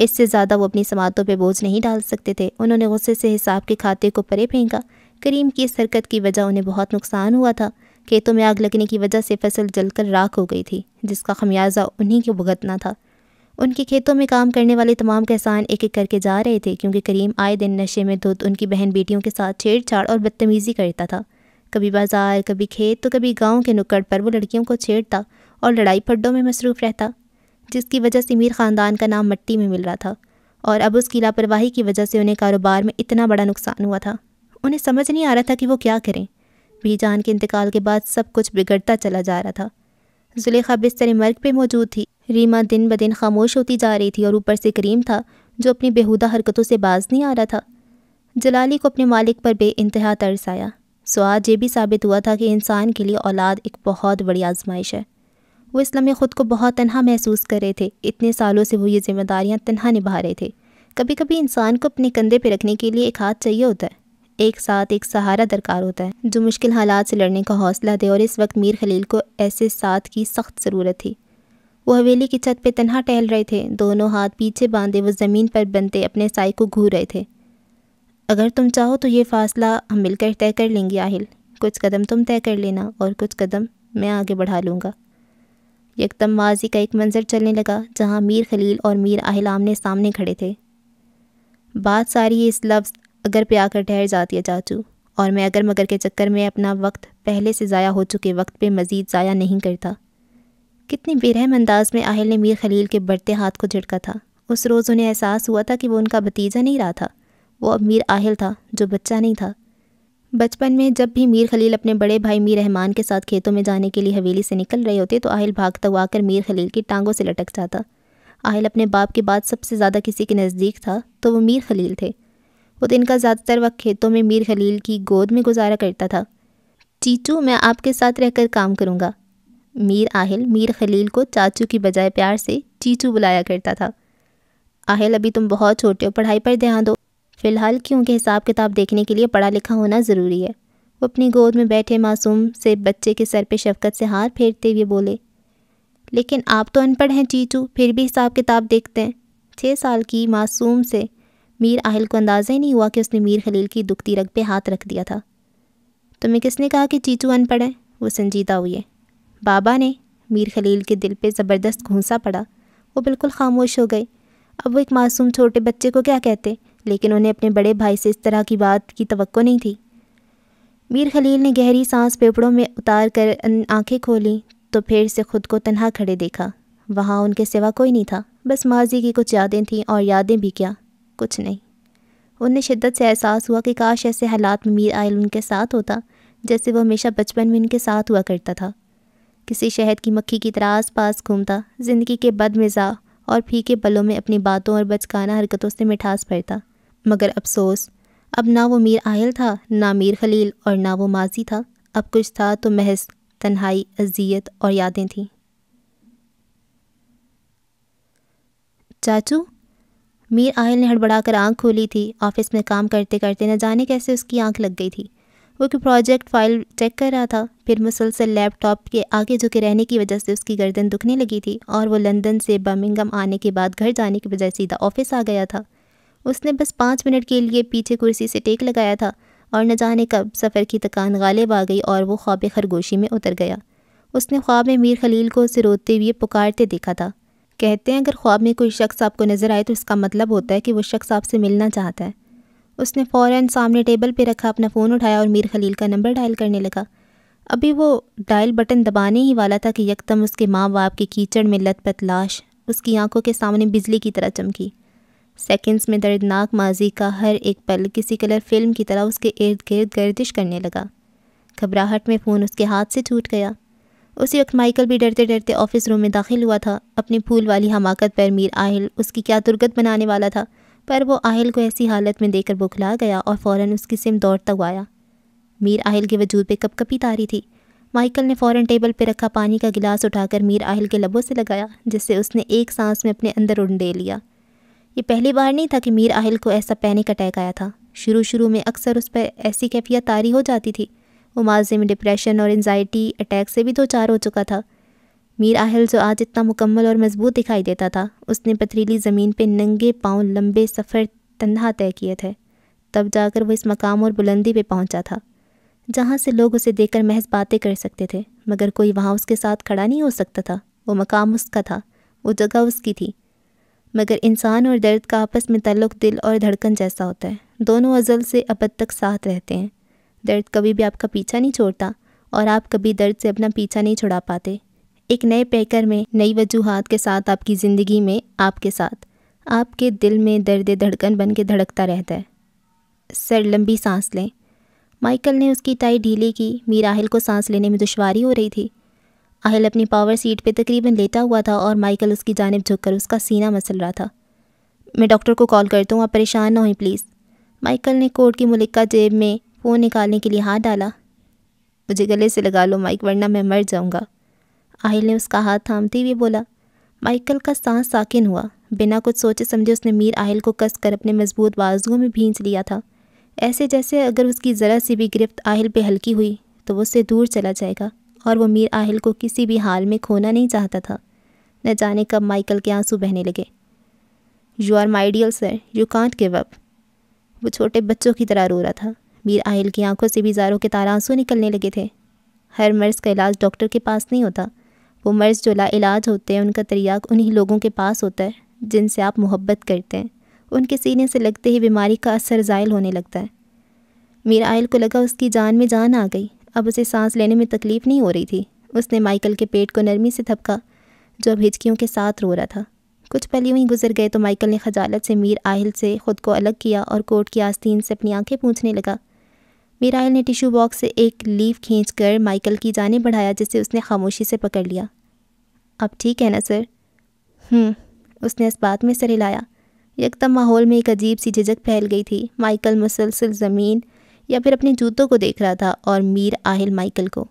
इससे ज़्यादा वो अपनी समातों पर बोझ नहीं डाल सकते थे उन्होंने गुस्से से हिसाब के खाते को परे फेंका करीम की इस हरकत की वजह उन्हें बहुत नुकसान हुआ था खेतों में आग लगने की वजह से फसल जलकर राख हो गई थी जिसका खमियाजा उन्हीं को भुगतना था उनके खेतों में काम करने वाले तमाम किसान एक एक करके जा रहे थे क्योंकि करीम आए दिन नशे में धुत उनकी बहन बेटियों के साथ छेड़छाड़ और बदतमीज़ी करता था कभी बाजार कभी खेत तो कभी गाँव के नुक्कड़ पर वो लड़कियों को छेड़ता और लड़ाई फड्डों में मसरूफ़ रहता जिसकी वजह से मीर ख़ानदान का नाम मट्टी में मिल रहा था और अब उसकी लापरवाही की वजह से उन्हें कारोबार में इतना बड़ा नुकसान हुआ था उन्हें समझ नहीं आ रहा था कि वो क्या करें जान के इंतकाल के बाद सब कुछ बिगड़ता चला जा रहा था जुलेखा बिस्तर मर्ग पे मौजूद थी रीमा दिन ब दिन खामोश होती जा रही थी और ऊपर से करीम था जो अपनी बेहुदा हरकतों से बाज नहीं आ रहा था जलाली को अपने मालिक पर बे इंतहा तर्स आया सो आज ये भी साबित हुआ था कि इंसान के लिए औलाद एक बहुत बड़ी आजमाइश है वो इस लम्हे ख़ुद को बहुत तनहा महसूस कर रहे थे इतने सालों से वो ये जिम्मेदारियाँ तनहा निभा रहे थे कभी कभी इंसान को अपने कंधे पर रखने के लिए एक हाथ चाहिए होता है एक साथ एक सहारा दरकार होता है जो मुश्किल हालात से लड़ने का हौसला दे और इस वक्त मीर खलील को ऐसे साथ की सख्त ज़रूरत थी वो हवेली की छत पे तनहा टहल रहे थे दोनों हाथ पीछे बांधे वो ज़मीन पर बनते अपने साई को घूर रहे थे अगर तुम चाहो तो ये फासला हम मिलकर तय कर लेंगे आहिल कुछ कदम तुम तय कर लेना और कुछ कदम मैं आगे बढ़ा लूँगा यकदम माजी का एक मंज़र चलने लगा जहाँ मीर खलील और मीर आहिल आमने सामने खड़े थे बात सारी इस लफ्ज़ अगर पे आकर ठहर जाती है चाचू और मैं अगर मगर के चक्कर में अपना वक्त पहले से ज़ाया हो चुके वक्त पे मज़ीद ज़ाया नहीं करता कितने बेरहम अंदाज में आहिल ने मीर खलील के बढ़ते हाथ को झिड़का था उस रोज़ उन्हें एहसास हुआ था कि वो उनका भतीजा नहीं रहा था वो अब मीर आहिल था जो बच्चा नहीं था बचपन में जब भी मीर खलील अपने बड़े भाई मीर रहमान के साथ खेतों में जाने के लिए हवेली से निकल रहे होते तो आहिल भागता हुआ आकर मीर खलील की टांगों से लटक जाता आहिल अपने बाप के बाद सबसे ज़्यादा किसी के नज़दीक था तो वो मीर खलील थे वो दिन का ज़्यादातर वक्त खेतों में मीर खलील की गोद में गुजारा करता था चीचू मैं आपके साथ रहकर काम करूँगा मीर आहिल मीर खलील को चाचू की बजाय प्यार से चीचू बुलाया करता था आहिल अभी तुम बहुत छोटे हो पढ़ाई पर ध्यान दो फ़िलहाल क्योंकि हिसाब किताब देखने के लिए पढ़ा लिखा होना ज़रूरी है वो अपनी गोद में बैठे मासूम से बच्चे के सर पे शफकत से हाथ फेरते हुए बोले लेकिन आप तो अनपढ़ हैं चीचू फिर भी हिसाब किताब देखते हैं छः साल की मासूम से मीर आहिल को अंदाज़ा ही नहीं हुआ कि उसने मीर खलील की दुखती रग पे हाथ रख दिया था तुम्हें किसने कहा कि चीचू अनपढ़ है वो संजीदा हुई है बाबा ने मीर खलील के दिल पे ज़बरदस्त घूंसा पड़ा वो बिल्कुल खामोश हो गए अब वो एक मासूम छोटे बच्चे को क्या कहते लेकिन उन्हें अपने बड़े भाई से इस तरह की बात की तो नहीं थी मीर खलील ने गहरी सांस पेपड़ों में उतार कर आँखें खोलें तो फिर से ख़ुद को तनहा खड़े देखा वहाँ उनके सिवा कोई नहीं था बस माजी की कुछ यादें थीं और यादें भी क्या कुछ नहीं उन्हें शिद्दत से एहसास हुआ कि काश ऐसे हालात में मीर आयल उनके साथ होता जैसे वो हमेशा बचपन में उनके साथ हुआ करता था किसी शहद की मक्खी की तरह आस पास घूमता ज़िंदगी के बदमिज़ा और फीके पलों में अपनी बातों और बचकाना हरकतों से मिठास भरता मगर अफसोस अब ना वो मीर आयल था ना मीर खलील और ना वो माजी था अब कुछ था तो महज तन्हाई अजियत और यादें थीं चाचू मीर आयल ने हड़बड़ाकर आंख खोली थी ऑफिस में काम करते करते न जाने कैसे उसकी आंख लग गई थी वो कि प्रोजेक्ट फाइल चेक कर रहा था फिर मुसलसल लैपटॉप के आगे झुके रहने की वजह से उसकी गर्दन दुखने लगी थी और वो लंदन से बर्मिंगम आने के बाद घर जाने की बजाय सीधा ऑफिस आ गया था उसने बस पाँच मिनट के लिए पीछे कुर्सी से टेक लगाया था और न जाने कब सफ़र की थकान गालिब आ गई और वो ख्वाब खरगोशी में उतर गया उसने ख्वाब में मीर खलील को उसे रोते हुए पुकारते देखा था कहते हैं अगर ख्वाब में कोई शख्स आपको नज़र आए तो इसका मतलब होता है कि वो शख्स आपसे मिलना चाहता है उसने फ़ौर सामने टेबल पर रखा अपना फ़ोन उठाया और मीर खलील का नंबर डायल करने लगा अभी वो डायल बटन दबाने ही वाला था कि यकदम उसके माँ बाप के कीचड़ में लतपत लाश उसकी आंखों के सामने बिजली की तरह चमकी सेकंड्स में दर्दनाक माजी का हर एक पल किसी कलर फिल्म की तरह उसके इर्द गिर्द गर्दिश करने लगा घबराहट में फ़ोन उसके हाथ से छूट गया उसी वक्त माइकल भी डरते डरते ऑफिस रूम में दाखिल हुआ था अपनी फूल वाली हमाकत पर मीर आहिल उसकी क्या दुर्गत बनाने वाला था पर वो आहिल को ऐसी हालत में देकर बुखला गया और फ़ौर उसकी सिम दौड़ता हुआ आया मीर आहिल के वजूद पे कपकपी तारी थी माइकल ने फ़ौर टेबल पर रखा पानी का गिलास उठाकर मीर आहिल के लबों से लगाया जिससे उसने एक सांस में अपने अंदर उंडे लिया ये पहली बार नहीं था कि मीर आहिल को ऐसा पैनिक अटैक आया था शुरू शुरू में अक्सर उस पर ऐसी कैफियत तारी हो जाती थी वो से में डिप्रेशन और एनजाइटी अटैक से भी दो चार हो चुका था मीर आहिल जो आज इतना मुकम्मल और मजबूत दिखाई देता था उसने पथरीली ज़मीन पर नंगे पाँव लंबे सफ़र तन्हा तय किए थे तब जाकर वो इस मकाम और बुलंदी पर पहुँचा था जहाँ से लोग उसे देखकर महज बातें कर सकते थे मगर कोई वहाँ उसके साथ खड़ा नहीं हो सकता था वो मकाम उसका था वो जगह उसकी थी मगर इंसान और दर्द का आपस में तल्लुक़ दिल और धड़कन जैसा होता है दोनों अजल से अब तक साथ रहते हैं दर्द कभी भी आपका पीछा नहीं छोड़ता और आप कभी दर्द से अपना पीछा नहीं छुड़ा पाते एक नए पैकर में नई वजूहत के साथ आपकी ज़िंदगी में आपके साथ आपके दिल में दर्द धड़कन बन के धड़कता रहता है सर लंबी सांस लें माइकल ने उसकी टाई ढीली की मीर आहिल को सांस लेने में दुशारी हो रही थी आहिल अपनी पावर सीट पे तकरीबन लेटा हुआ था और माइकल उसकी जानब झुककर उसका सीना मसल रहा था मैं डॉक्टर को कॉल करता हूँ आप परेशान ना हों प्लीज़ माइकल ने कोट की मलिका जेब में फ़ोन निकालने के लिए हाथ डाला मुझे गले से लगा लो माइक वरना मैं मर जाऊँगा आहिल ने उसका हाथ थामते हुए बोला माइकल का सांस साकिन हुआ बिना कुछ सोचे समझे उसने मीर आहिल को कस कर अपने मजबूत बाजुओं में भींच लिया था ऐसे जैसे अगर उसकी ज़रा सी भी गिरफ्त आहिल पे हल्की हुई तो वो उससे दूर चला जाएगा और वो मीर आहिल को किसी भी हाल में खोना नहीं चाहता था न जाने कब माइकल के आंसू बहने लगे you are my dear sir you can't give up वो छोटे बच्चों की तरह रो रहा था मीर आहिल की आंखों से भी जारों के तारा आंसू निकलने लगे थे हर मर्ज़ का इलाज डॉक्टर के पास नहीं होता वो मर्ज़ जो ला इलाज होते हैं उनका तरियाक उन्हीं लोगों के पास होता है जिनसे आप मोहब्बत करते हैं उनके सीने से लगते ही बीमारी का असर ज़ायल होने लगता है मीर आयल को लगा उसकी जान में जान आ गई अब उसे सांस लेने में तकलीफ़ नहीं हो रही थी उसने माइकल के पेट को नरमी से थपका जो अब हिचकियों के साथ रो रहा था कुछ पहले वहीं गुजर गए तो माइकल ने खजालत से मीर आहिल से ख़ुद को अलग किया और कोर्ट की आस्तीन से अपनी आंखें पूछने लगा मिराइल ने टिशू बॉक्स से एक खींच खींचकर माइकल की जाने बढ़ाया जिसे उसने खामोशी से पकड़ लिया अब ठीक है ना सर हम्म, उसने इस बात में सर हिलाया यकदम माहौल में एक अजीब सी झिझक फैल गई थी माइकल मुसलसल ज़मीन या फिर अपने जूतों को देख रहा था और मीर आहिल माइकल को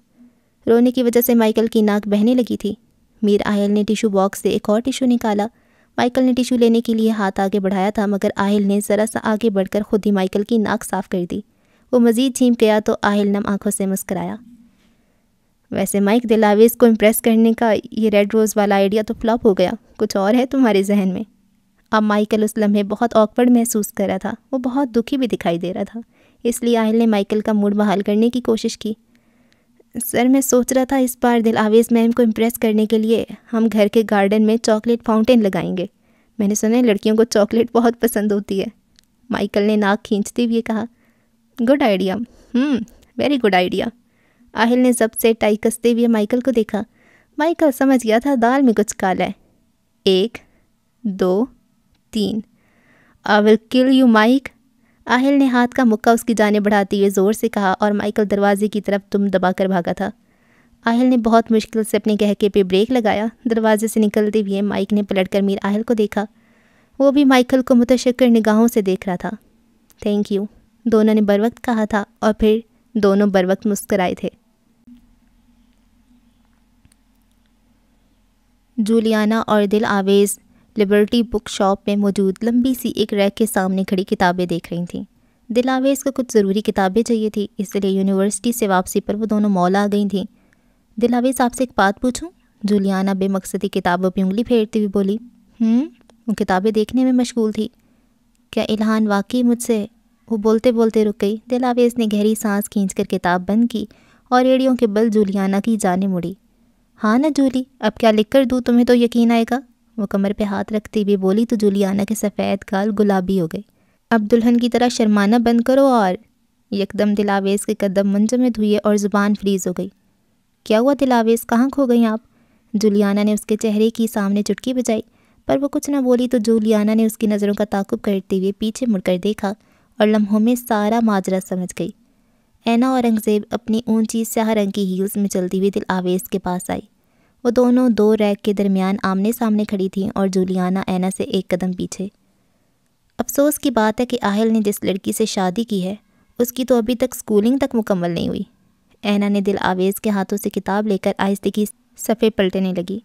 रोने की वजह से माइकल की नाक बहने लगी थी मीर आहिल ने टिशू बॉक्स से एक और टिशू निकाला माइकल ने टिशू लेने के लिए हाथ आगे बढ़ाया था मगर आहिल ने ज़रा सा आगे बढ़कर खुद ही माइकल की नाक साफ़ कर दी वो मज़ीद छींक गया तो आहिल नम आंखों से मुस्कराया वैसे माइक दिलावेज को इम्प्रेस करने का ये रेड रोज़ वाला आइडिया तो फ्लॉप हो गया कुछ और है तुम्हारे जहन में अब माइकल उस लम्हे बहुत ऑकवर्ड महसूस कर रहा था वो बहुत दुखी भी दिखाई दे रहा था इसलिए आहिल ने माइकल का मूड बहाल करने की कोशिश की सर मैं सोच रहा था इस बार दिलावेज मैम को इम्प्रेस करने के लिए हम घर के गार्डन में चॉकलेट फाउंटेन लगाएंगे मैंने सुना है लड़कियों को चॉकलेट बहुत पसंद होती है माइकल ने नाक खींचते हुए कहा good idea very good idea Ahil ने जब से टाई कसते हुए माइकल को देखा माइकल समझ गया था दाल में कुछ काला है एक दो तीन I will kill you Mike Ahil ने हाथ का मुक्का उसकी जाने बढ़ाते हुए ज़ोर से कहा और माइकल दरवाजे की तरफ तुम दबाकर भागा था आहिल ने बहुत मुश्किल से अपने गहके पे ब्रेक लगाया दरवाजे से निकलते हुए माइक ने पलट कर मीर आहिल को देखा वो भी माइकल को मुतशक्कर निगाहों से देख रहा था थैंक यू दोनों ने बरवक्त कहा था और फिर दोनों बरवक्त मुस्कराए थे जूलियाना और दिल आवेज़ लिबर्टी बुक शॉप में मौजूद लंबी सी एक रैक के सामने खड़ी किताबें देख रही थीं दिल आवेज़ को कुछ ज़रूरी किताबें चाहिए थी इसलिए यूनिवर्सिटी से वापसी पर वो दोनों मॉल आ गई थीं दिल आवेज़ आपसे एक बात पूछूं जूलियाना बेमकसदी किताबों पर उंगली फेरती हुई बोली हम्म, वो किताबें देखने में मशगूल थी क्या इलहान वाकई मुझसे वो बोलते बोलते रुक गई दिलावेज ने गहरी सांस खींचकर किताब बंद की और एड़ियों के बल जूलियाना की जाने मुड़ी हाँ ना जूली अब क्या लिख कर दूँ तुम्हें तो यकीन आएगा वो कमर पे हाथ रखती हुई बोली तो जूलियाना के सफ़ेद गाल गुलाबी हो गए अब दुल्हन की तरह शर्माना बंद करो और यकदम दिलावेज के कदम मंजम धुए और ज़ुबान फ्रीज हो गई क्या हुआ दिलावेज कहाँ खो गई आप जूलियाना ने उसके चेहरे की सामने चुटकी बजाई पर वो कुछ ना बोली तो जूलियाना ने उसकी नज़रों का ताकुब करते हुए पीछे मुड़कर देखा और लम्हों में सारा माजरा समझ गई ऐना औरंगज़ेब अपनी ऊंची रंग की हील्स में चलती हुई दिल आवेश के पास आई वो दोनों दो रैक के दरमियान आमने सामने खड़ी थीं और जूलियाना ऐना से एक कदम पीछे अफसोस की बात है कि आहिल ने जिस लड़की से शादी की है उसकी तो अभी तक स्कूलिंग तक मुकम्मल नहीं हुई ऐना ने दिल आवेज़ के हाथों से किताब लेकर आहिस्ते की सफ़े पलटने लगी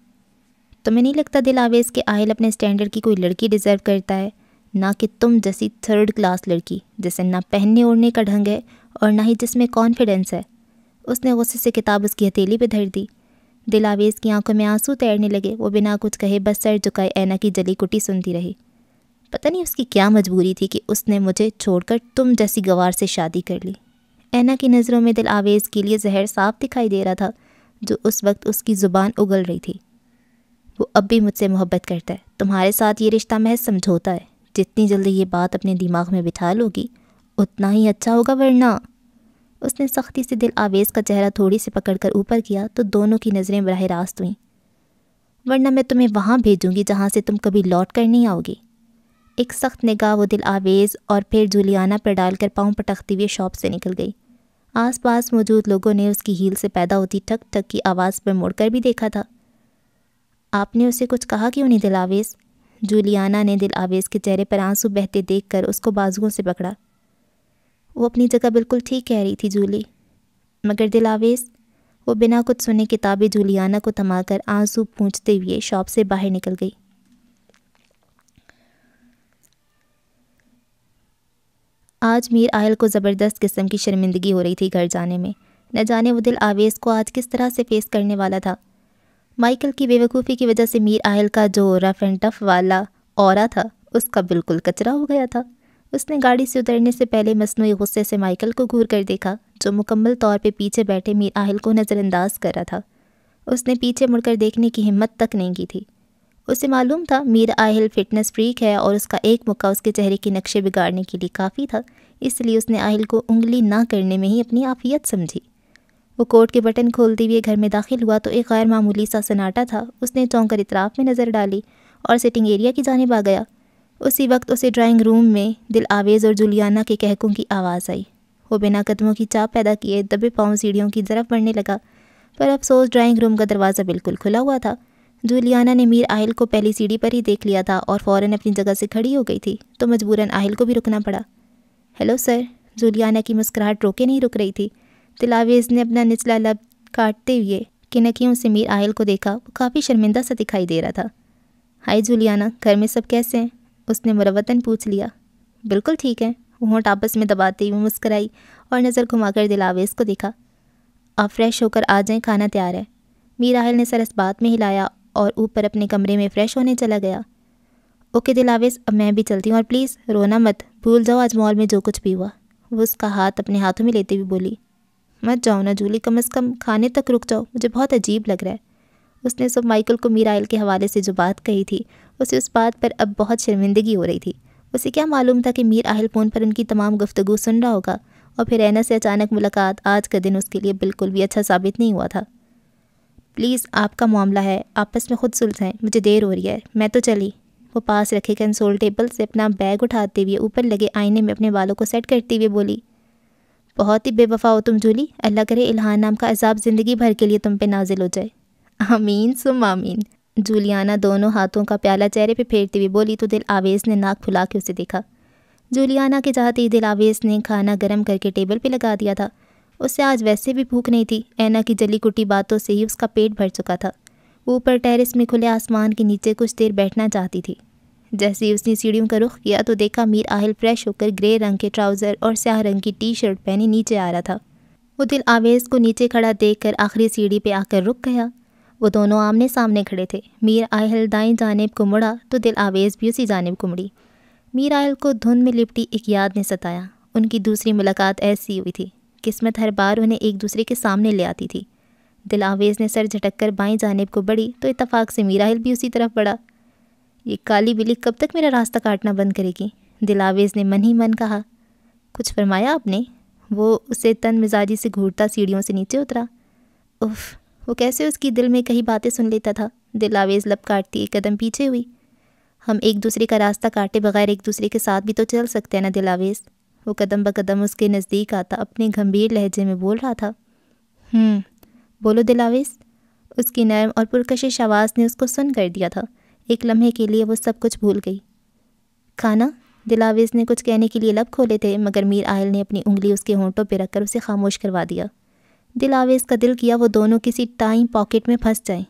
तुम्हें तो नहीं लगता दिल आवेज़ के आहिल अपने स्टैंडर्ड की कोई लड़की डिज़र्व करता है ना कि तुम जैसी थर्ड क्लास लड़की जिसे ना पहनने ओढ़ने का ढंग है और ना ही जिसमें कॉन्फिडेंस है उसने गुस्से से किताब उसकी हथेली पर धर दी दिलावेज की आंखों में आंसू तैरने लगे वो बिना कुछ कहे बस सर झुकाए ऐना की जली कुटी सुनती रही पता नहीं उसकी क्या मजबूरी थी कि उसने मुझे छोड़कर तुम जैसी गवार से शादी कर ली ऐना की नज़रों में दिल आवेज़ के लिए जहर साफ दिखाई दे रहा था जो उस वक्त उसकी ज़ुबान उगल रही थी वो अब भी मुझसे मोहब्बत करता है तुम्हारे साथ ये रिश्ता महज समझौता है जितनी जल्दी ये बात अपने दिमाग में बिठा लोगी उतना ही अच्छा होगा वरना उसने सख्ती से दिल आवेज का चेहरा थोड़ी से पकड़कर ऊपर किया तो दोनों की नज़रें बरह रास्त हुईं वरना मैं तुम्हें वहाँ भेजूंगी जहाँ से तुम कभी लौट कर नहीं आओगे एक सख्त निगाह वो दिल आवेज और फिर जुलियाना पर डालकर पाँव पटकती हुई शॉप से निकल गई आसपास मौजूद लोगों ने उसकी हील से पैदा होती ठक ठक की आवाज़ पर मुड़कर भी देखा था आपने उसे कुछ कहा क्यों नहीं दिल आवेज़ जूलियाना ने दिल आवेज़ के चेहरे पर आंसू बहते देखकर उसको बाजुओं से पकड़ा वो अपनी जगह बिल्कुल ठीक कह रही थी जूली मगर दिल आवेज़ वो बिना कुछ सुने किताबें जूलियाना को थमाकर आंसू पूछते हुए शॉप से बाहर निकल गई आज मीर आयल को ज़बरदस्त किस्म की शर्मिंदगी हो रही थी घर जाने में न जाने वो दिल आवेज़ को आज किस तरह से फेस करने वाला था माइकल की बेवकूफ़ी की वजह से मीर आहिल का जो रफ एंड टफ वाला और था उसका बिल्कुल कचरा हो गया था उसने गाड़ी से उतरने से पहले मसनू गुस्से से माइकल को घूर कर देखा जो मुकम्मल तौर पे पीछे बैठे मीर आहिल को नज़रअंदाज कर रहा था उसने पीछे मुड़कर देखने की हिम्मत तक नहीं की थी उसे मालूम था मीर आहिल फिटनेस फ्रीक है और उसका एक मौका उसके चेहरे के नक्शे बिगाड़ने के लिए काफ़ी था इसलिए उसने आहिल को उंगली ना करने में ही अपनी आफियत समझी वो कोट के बटन खोलते हुए घर में दाखिल हुआ तो एक गैर मामूली सा सन्नाटा था उसने चौंक कर इतराफ़ में नज़र डाली और सिटिंग एरिया की जानब आ गया उसी वक्त उसे ड्राइंग रूम में दिल आवेज़ और जुलियाना के कहकों की आवाज़ आई वो बिना कदमों की चाप पैदा किए दबे पाँव सीढ़ियों की तरफ बढ़ने लगा पर अफसोस ड्राइंग रूम का दरवाज़ा बिल्कुल खुला हुआ था जूलियाना ने मीर आहिल को पहली सीढ़ी पर ही देख लिया था और फ़ौर अपनी जगह से खड़ी हो गई थी तो मजबूरन आहिल को भी रुकना पड़ा हेलो सर जूलियाना की मुस्कुराहट रोके नहीं रुक रही थी तिलावेज ने अपना निचला लब काटते हुए किनकियों से मीर आयल को देखा वो काफ़ी शर्मिंदा सा दिखाई दे रहा था हाय जुलियाना घर में सब कैसे हैं उसने मुरवतन पूछ लिया बिल्कुल ठीक है वो होंठ आपस में दबाते हुए मुस्कराई और नज़र घुमाकर दिलावेज को देखा आप फ्रेश होकर आ जाएं खाना तैयार है मीर आहल ने सर इस बात में हिलाया और ऊपर अपने कमरे में फ़्रेश होने चला गया ओके दिलावेज अब मैं भी चलती हूँ और प्लीज़ रोना मत भूल जाओ आज मॉल में जो कुछ भी हुआ वो उसका हाथ अपने हाथों में लेते हुए बोली मत जाओ ना जूली कम अज़ कम खाने तक रुक जाओ मुझे बहुत अजीब लग रहा है उसने सब माइकल को मीराइल के हवाले से जो बात कही थी उसे उस बात पर अब बहुत शर्मिंदगी हो रही थी उसे क्या मालूम था कि मीर आहिल फ़ोन पर उनकी तमाम गुफ्तु सुन रहा होगा और फिर ऐना से अचानक मुलाकात आज का दिन उसके लिए बिल्कुल भी अच्छा साबित नहीं हुआ था प्लीज़ आपका मामला है आपस में खुद सुलझाएं मुझे देर हो रही है मैं तो चली वो पास रखे कंसोल टेबल से अपना बैग उठाते हुए ऊपर लगे आईने में अपने बालों को सेट करते हुए बोली बहुत ही बेवफा हो तुम जूली अल्लाह करे इल्हान नाम का अजाब ज़िंदगी भर के लिए तुम पे नाजिल हो जाए आमीन सुम आमीन जूलियाना दोनों हाथों का प्याला चेहरे पे फेरती हुई बोली तो दिल आवेज़ ने नाक फुला के उसे देखा जूलियाना के जाते ही दिल आवेज़ ने खाना गर्म करके टेबल पे लगा दिया था उससे आज वैसे भी भूख नहीं थी ऐना की जली कुटी बातों से ही उसका पेट भर चुका था ऊपर टेरिस में खुले आसमान के नीचे कुछ देर बैठना चाहती थी जैसे ही उसने सीढ़ियों का रुख किया तो देखा मीर आहिल फ्रेश होकर ग्रे रंग के ट्राउज़र और स्याह रंग की टी शर्ट पहने नीचे आ रहा था वो दिल आवेज़ को नीचे खड़ा कर आखिरी सीढ़ी पर आकर रुक गया वो दोनों आमने सामने खड़े थे मीर आहिल दाएं जानब को मुड़ा तो दिल आवेज़ भी उसी जानब को मुड़ी मीर आहिल को धुन में लिपटी एक याद ने सताया उनकी दूसरी मुलाकात ऐसी हुई थी किस्मत हर बार उन्हें एक दूसरे के सामने ले आती थी दिल आवेज़ ने सर झटक कर बाएँ जानब को बढ़ी तो इतफाक़ से मीर आहिल भी उसी तरफ बढ़ा ये काली बिल्ली कब तक मेरा रास्ता काटना बंद करेगी दिलावेज ने मन ही मन कहा कुछ फरमाया आपने वो उसे तन मिजाजी से घूरता सीढ़ियों से नीचे उतरा उफ वो कैसे उसकी दिल में कई बातें सुन लेता था दिलावेज लप काटती एक कदम पीछे हुई हम एक दूसरे का रास्ता काटे बगैर एक दूसरे के साथ भी तो चल सकते हैं ना दिलावेज वो कदम ब कदम उसके नज़दीक आता अपने गंभीर लहजे में बोल रहा था हम्म, बोलो दिलावेज उसकी नरम और पुरकशिश आवाज़ ने उसको सुन कर दिया था एक लम्हे के लिए वो सब कुछ भूल गई खाना दिलावेज ने कुछ कहने के लिए लब खोले थे मगर मीर आयल ने अपनी उंगली उसके होंठों पर रखकर उसे खामोश करवा दिया दिलावेज का दिल किया वो दोनों किसी टाइम पॉकेट में फंस जाएं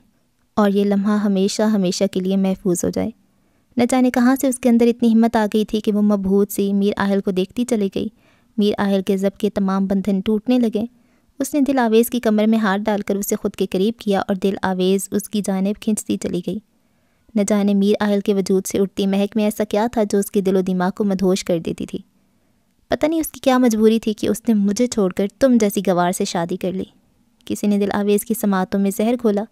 और ये लम्हा हमेशा हमेशा के लिए महफूज हो जाए न जाने कहाँ से उसके अंदर इतनी हिम्मत आ गई थी कि वो मबहूत सी मीर आहिल को देखती चली गई मीर आहिल के जब के तमाम बंधन टूटने लगे उसने दिल आवेज़ की कमर में हाथ डालकर उसे खुद के करीब किया और दिल आवेज़ उसकी जानब खींचती चली गई न जाने मीर आहल के वजूद से उठती महक में ऐसा क्या था जो उसके दिलो दिमाग को मधोश कर देती थी पता नहीं उसकी क्या मजबूरी थी कि उसने मुझे छोड़कर तुम जैसी गवार से शादी कर ली किसी ने दिल आवेज़ की समातों में जहर खोला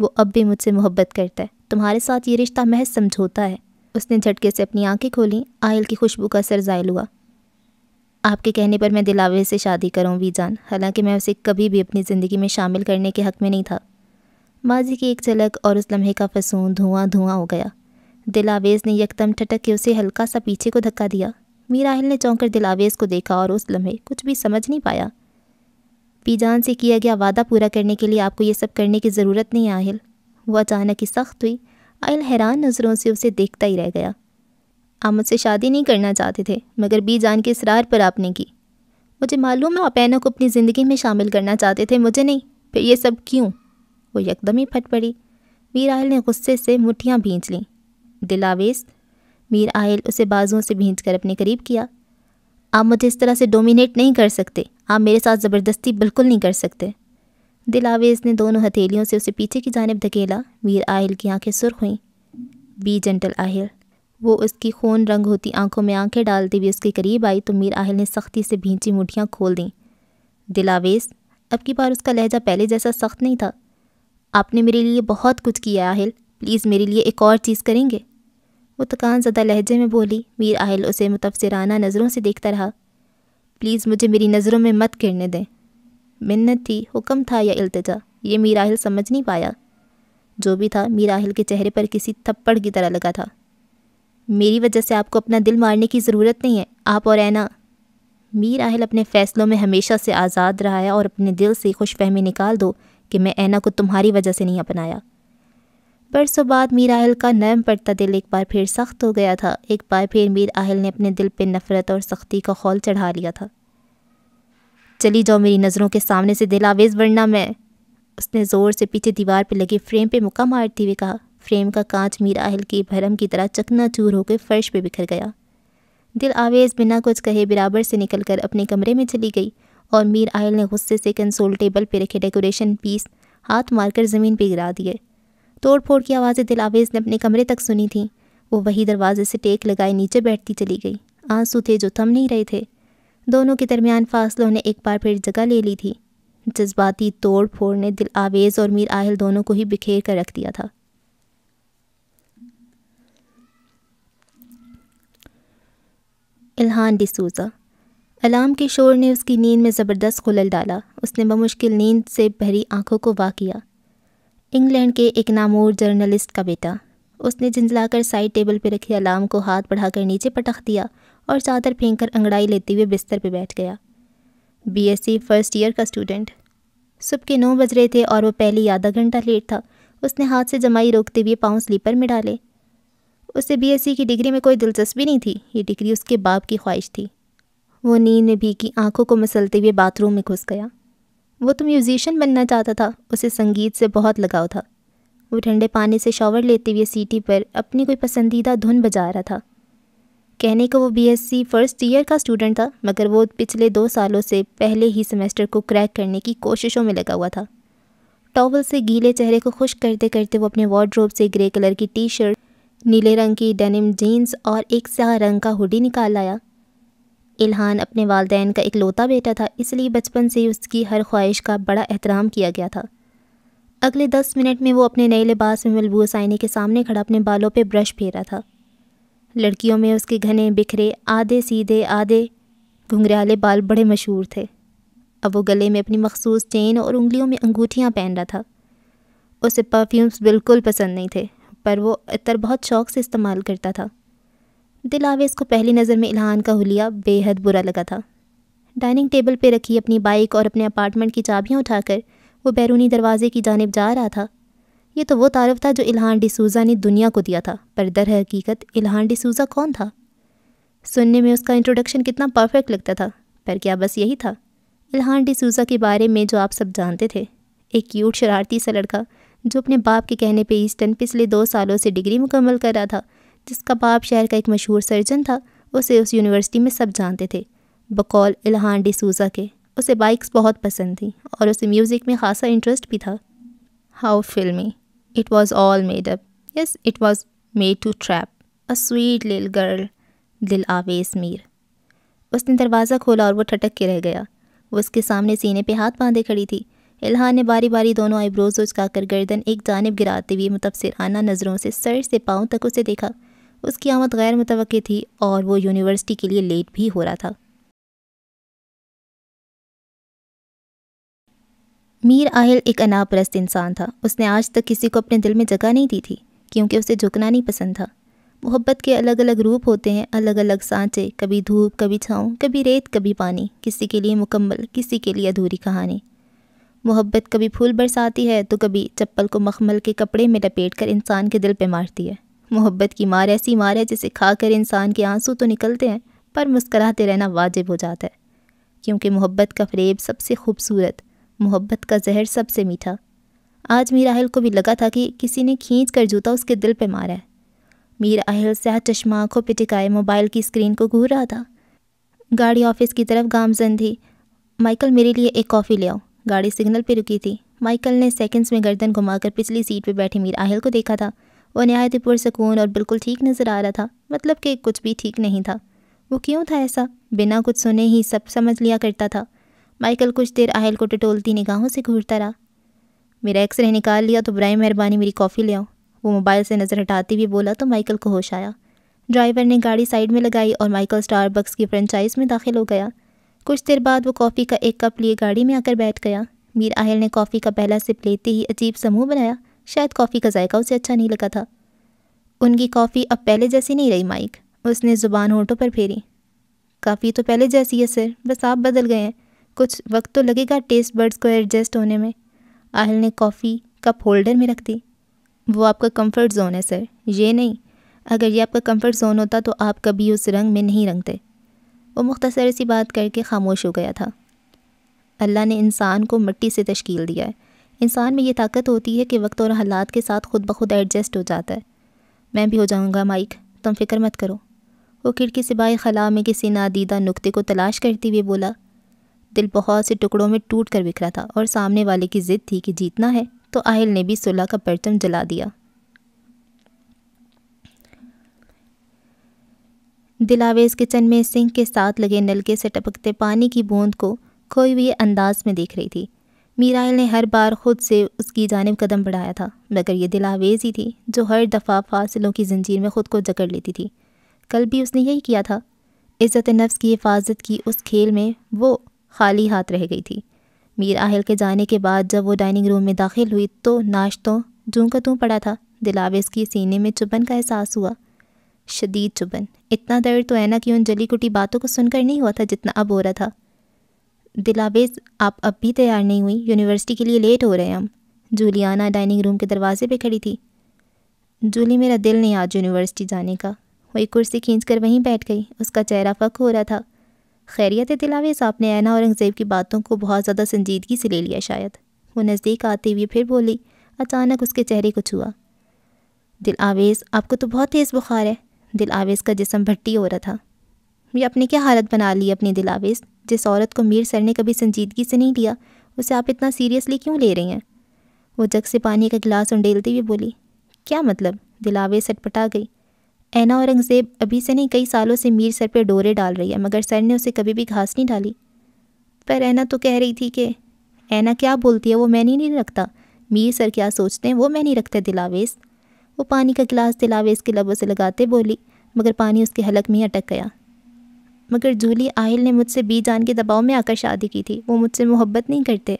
वो अब भी मुझसे मोहब्बत करता है तुम्हारे साथ ये रिश्ता महज समझौता है उसने झटके से अपनी आंखें खोली आयल की खुशबू का सर जायल हुआ आपके कहने पर मैं दिलावे से शादी करूं वीजान हालांकि मैं उसे कभी भी अपनी ज़िंदगी में शामिल करने के हक़ में नहीं था माजी की एक झलक और उस लम्हे का फसून धुआं धुआं हो गया दिलावेज ने यकदम ठटक के उसे हल्का सा पीछे को धक्का दिया मीराहिल ने चौंक कर दिलावेज को देखा और उस लम्हे कुछ भी समझ नहीं पाया पीजान से किया गया वादा पूरा करने के लिए आपको ये सब करने की ज़रूरत नहीं आहिल वह अचानक ही सख्त हुई आहिल हैरान नज़रों से उसे देखता ही रह गया आप मुझसे शादी नहीं करना चाहते थे मगर बी जान के इसरार पर आपने की मुझे मालूम है आप एनों को अपनी ज़िंदगी में शामिल करना चाहते थे मुझे नहीं फिर ये सब क्यों वो यकदम ही फट पड़ी मीर आयल ने गुस्से से मुठियाँ भींच लीं दिलावेज मीर आयल उसे बाजुओं से भींच कर अपने करीब किया आप मुझे इस तरह से डोमिनेट नहीं कर सकते आप मेरे साथ ज़बरदस्ती बिल्कुल नहीं कर सकते दिलावेज ने दोनों हथेलियों से उसे पीछे की जानब धकेला मीर आहिल की आंखें सुर्ख हुईं बी जेंटल आहिल वो उसकी खून रंग होती आंखों में आंखें डालते हुए उसके करीब आई तो मीर आहिल ने सख्ती से भींची मुठियाँ खोल दीं दिलावेज अब की बार उसका लहजा पहले जैसा सख्त नहीं था आपने मेरे लिए बहुत कुछ किया आहिल प्लीज़ मेरे लिए एक और चीज़ करेंगे वो थकान ज़्यादा लहजे में बोली मीर आहिल उसे मुतासराना नज़रों से देखता रहा प्लीज़ मुझे मेरी नज़रों में मत गिरने दें मिन्नत थी हुक्म था या अल्तजा ये मीर आहिल समझ नहीं पाया जो भी था मीर आहिल के चेहरे पर किसी थप्पड़ की तरह लगा था मेरी वजह से आपको अपना दिल मारने की ज़रूरत नहीं है आप और ऐना मीर आहिल अपने फ़ैसलों में हमेशा से आज़ाद रहा है और अपने दिल से खुश फहमी निकाल दो कि मैं ऐना को तुम्हारी वजह से नहीं अपनाया बरसों बाद मीर आहल का नरम पड़ता दिल एक बार फिर सख्त हो गया था एक बार फिर मीर आहल ने अपने दिल पर नफ़रत और सख्ती का खौल चढ़ा लिया था चली जाओ मेरी नज़रों के सामने से दिल आवेज़ बढ़ना मैं उसने ज़ोर से पीछे दीवार पर लगे फ्रेम पर मुक्का मारते हुए कहा फ्रेम का कांच मीर आहल की भरम की तरह चकना चूर होकर फ़र्श पर बिखर गया दिल आवेज़ बिना कुछ कहे बराबर से निकलकर अपने कमरे में चली गई और मीर आयल ने गुस्से से कंसोल टेबल पर रखे डेकोरेशन पीस हाथ मारकर ज़मीन पर गिरा दिए तोड़ फोड़ की आवाज़ें दिलावेज़ ने अपने कमरे तक सुनी थीं वो वही दरवाजे से टेक लगाए नीचे बैठती चली गई आंसू थे जो थम नहीं रहे थे दोनों के दरमियान फासलों ने एक बार फिर जगह ले ली थी जज्बाती तोड़ फोड़ ने दिल आवेज़ और मीर आहिल दोनों को ही बिखेर कर रख दिया था इल्हान डिसूज़ा अलार्म के शोर ने उसकी नींद में ज़बरदस्त खुलल डाला उसने बमुश्किल नींद से भरी आंखों को वाह किया इंग्लैंड के एक नामोर जर्नलिस्ट का बेटा उसने झंझलाकर साइड टेबल पर रखे अलार्म को हाथ बढ़ाकर नीचे पटख दिया और चादर फेंक कर अंगड़ाई लेते हुए बिस्तर पर बैठ गया सी फर्स्ट ईयर का स्टूडेंट सुबह के नौ बज रहे थे और वह पहले आधा घंटा लेट था उसने हाथ से जमाई रोकते हुए पाँव स्लीपर में डाले उसे बीएससी की डिग्री में कोई दिलचस्पी नहीं थी ये डिग्री उसके बाप की ख्वाहिश थी वो नींद में भीगी आंखों को मसलते हुए बाथरूम में घुस गया वो तो म्यूज़िशियन बनना चाहता था उसे संगीत से बहुत लगाव था वो ठंडे पानी से शॉवर लेते हुए सीटी पर अपनी कोई पसंदीदा धुन बजा रहा था कहने को वो बीएससी फ़र्स्ट ईयर का स्टूडेंट था मगर वो पिछले दो सालों से पहले ही सेमेस्टर को क्रैक करने की कोशिशों में लगा हुआ था टॉवल से गीले चेहरे को खुश करते करते वो अपने वार्ड्रोब से ग्रे कलर की टी शर्ट नीले रंग की डेनिम जीन्स और एक सह रंग का हुडी निकाल आया इल्हान अपने वालदेन का इकलौता बेटा था इसलिए बचपन से उसकी हर ख्वाहिश का बड़ा एहतराम किया गया था अगले दस मिनट में वो अपने नए लिबास में मलबूस आईने के सामने खड़ा अपने बालों पर ब्रश फेरा था लड़कियों में उसके घने बिखरे आधे सीधे आधे घुंघराले बाल बड़े मशहूर थे अब वो गले में अपनी मखसूस चेन और उंगलियों में अंगूठियाँ पहन रहा था उसे परफ्यूम्स बिल्कुल पसंद नहीं थे पर वो इतर बहुत शौक से इस्तेमाल करता था दिलावेज को पहली नज़र में इल्हान का हुलिया बेहद बुरा लगा था डाइनिंग टेबल पर रखी अपनी बाइक और अपने अपार्टमेंट की चाबियाँ उठाकर वो बैरूनी दरवाजे की जानब जा रहा था ये तो वो तारफ़ था जो इलहान डिसूज़ा ने दुनिया को दिया था पर दर हकीकत इलहान डिसूज़ा कौन था सुनने में उसका इंट्रोडक्शन कितना परफेक्ट लगता था पर क्या बस यही था इल्हान डिसूज़ा के बारे में जो आप सब जानते थे एक क्यूट शरारती सा लड़का जो अपने बाप के कहने पे ईस्टर्न पिछले दो सालों से डिग्री मुकम्मल कर रहा था जिसका बाप शहर का एक मशहूर सर्जन था उसे उस यूनिवर्सिटी में सब जानते थे बकौल इलहान डिसूज़ा के उसे बाइक्स बहुत पसंद थी और उसे म्यूज़िक में खासा इंटरेस्ट भी था हाउ फिल्मी it was all made up yes it was made to trap a sweet lil girl Dil Awez Mir उसने दरवाज़ा खोला और वो ठटक के रह गया वो उसके सामने सीने पे हाथ बांधे खड़ी थी इल्हान ने बारी बारी दोनों आईब्रोज कर गर्दन एक जानब गिराते हुए आना नज़रों से सर से पाँव तक उसे देखा उसकी आमद गैर मुतव थी और वो यूनिवर्सिटी के लिए लेट भी हो रहा था मीर आहिल एक अनापरस्त इंसान था उसने आज तक किसी को अपने दिल में जगह नहीं दी थी क्योंकि उसे झुकना नहीं पसंद था मोहब्बत के अलग अलग रूप होते हैं अलग अलग सांचे कभी धूप कभी छाँव कभी रेत कभी पानी किसी के लिए मुकम्मल किसी के लिए अधूरी कहानी मोहब्बत कभी फूल बरसाती है तो कभी चप्पल को मखमल के कपड़े में लपेट कर इंसान के दिल पर मारती है मोहब्बत की मार ऐसी मार है जिसे खाकर इंसान के आंसू तो निकलते हैं पर मुस्कराते रहना वाजिब हो जाता है क्योंकि मोहब्बत का फ्रेब सबसे खूबसूरत मोहब्बत का जहर सबसे मीठा आज मीर आहिल को भी लगा था कि किसी ने खींच कर जूता उसके दिल पर मारा है मीर आहिल चश्मा आँखों पर टिकाए मोबाइल की स्क्रीन को घूर रहा था गाड़ी ऑफिस की तरफ गामजन थी माइकल मेरे लिए एक कॉफ़ी ले आओ गाड़ी सिग्नल पर रुकी थी माइकल ने सेकंड्स में गर्दन घुमाकर पिछली सीट पर बैठे मीर आहिल को देखा था वो नहायत ही पुरसकून और बिल्कुल ठीक नज़र आ रहा था मतलब कि कुछ भी ठीक नहीं था वो क्यों था ऐसा बिना कुछ सुने ही सब समझ लिया करता था माइकल कुछ देर आहिल को टटोलती निगाहों से घूरता रहा मेरा एक्सरे निकाल लिया तो बुराई मेहरबानी मेरी कॉफ़ी ले आओ वो मोबाइल से नज़र हटाती हुई बोला तो माइकल को होश आया ड्राइवर ने गाड़ी साइड में लगाई और माइकल स्टारबक्स की फ्रेंचाइज में दाखिल हो गया कुछ देर बाद वो कॉफ़ी का एक कप लिए गाड़ी में आकर बैठ गया मीर आहिल ने कॉफ़ी का पहला सिप लेते ही अजीब समूह बनाया शायद कॉफ़ी का जायका उसे अच्छा नहीं लगा था उनकी कॉफ़ी अब पहले जैसी नहीं रही माइक उसने ज़ुबान होटों पर फेरी काफ़ी तो पहले जैसी है सर बस आप बदल गए हैं कुछ वक्त तो लगेगा टेस्ट बर्ड्स को एडजस्ट होने में आहल ने कॉफ़ी कप होल्डर में रख दी वो आपका कंफर्ट जोन है सर ये नहीं अगर ये आपका कंफर्ट जोन होता तो आप कभी उस रंग में नहीं रंगते वो मुख्तसर सी बात करके खामोश हो गया था अल्लाह ने इंसान को मिट्टी से तश्कील दिया है इंसान में ये ताकत होती है कि वक्त और हालात के साथ खुद ब खुद एडजस्ट हो जाता है मैं भी हो जाऊँगा माइक तुम फिक्र मत करो वो खिड़की से बाई खला में किसी नादीदा नुक्ते को तलाश करते हुए बोला दिल बहुत से टुकड़ों में टूट कर बिखरा था और सामने वाले की ज़िद थी कि जीतना है तो आहिल ने भी सुलह का परचम जला दिया दिलावेज किचन में सिंक के साथ लगे नलके से टपकते पानी की बूंद को खोई हुई अंदाज में देख रही थी मीराइल ने हर बार ख़ुद से उसकी जानब कदम बढ़ाया था मगर यह दिलावेज ही थी जो हर दफ़ा फ़ासिलों की जंजीर में ख़ुद को जकड़ लेती थी कल भी उसने यही किया था इज़्ज़त नफ्स की हिफाजत की उस खेल में वो खाली हाथ रह गई थी मीर के जाने के बाद जब वो डाइनिंग रूम में दाखिल हुई तो नाश्तों जूं का तूँ पड़ा था दिलावेज की सीने में चुभन का एहसास हुआ शदीद चुभन इतना दर्द तो ऐना की उन जली कुटी बातों को सुनकर नहीं हुआ था जितना अब हो रहा था दिलावेज आप अब भी तैयार नहीं हुई यूनिवर्सिटी के लिए लेट हो रहे हैं हम जूलियाना डाइनिंग रूम के दरवाजे पे खड़ी थी जूली मेरा दिल नहीं आज यूनिवर्सिटी जाने का वो एक कुर्सी खींच कर वहीं बैठ गई उसका चेहरा फ़क हो रहा था खैरियत दिलावेज आपने ऐना औरंगज़ेब की बातों को बहुत ज़्यादा संजीदगी से ले लिया शायद वो नज़दीक आते हुए फिर बोली अचानक उसके चेहरे को छुआ दिल आवेज़ आपको तो बहुत तेज़ बुखार है दिल आवेज़ का जिसम भट्टी हो रहा था ये अपने क्या हालत बना ली अपनी दिल आवेज़ जिस औरत को मीर सर ने कभी संजीदगी से नहीं लिया उसे आप इतना सीरियसली क्यों ले रही हैं वो जग से पानी का गिलास उंडेलती हुई बोली क्या मतलब दिलावे सटपटा गई ऐना औरंगज़ेब अभी से नहीं कई सालों से मीर सर पर डोरे डाल रही है मगर सर ने उसे कभी भी घास नहीं डाली पर ऐना तो कह रही थी कि ऐना क्या बोलती है वो मैं नहीं, नहीं रखता मीर सर क्या सोचते हैं वो मैं नहीं रखता दिलावेज वो पानी का गिलास दिलावेज के लबों से लगाते बोली मगर पानी उसके हलक में अटक गया मगर जूली आहिल ने मुझसे बी जान के दबाव में आकर शादी की थी वो मुझसे मोहब्बत नहीं करते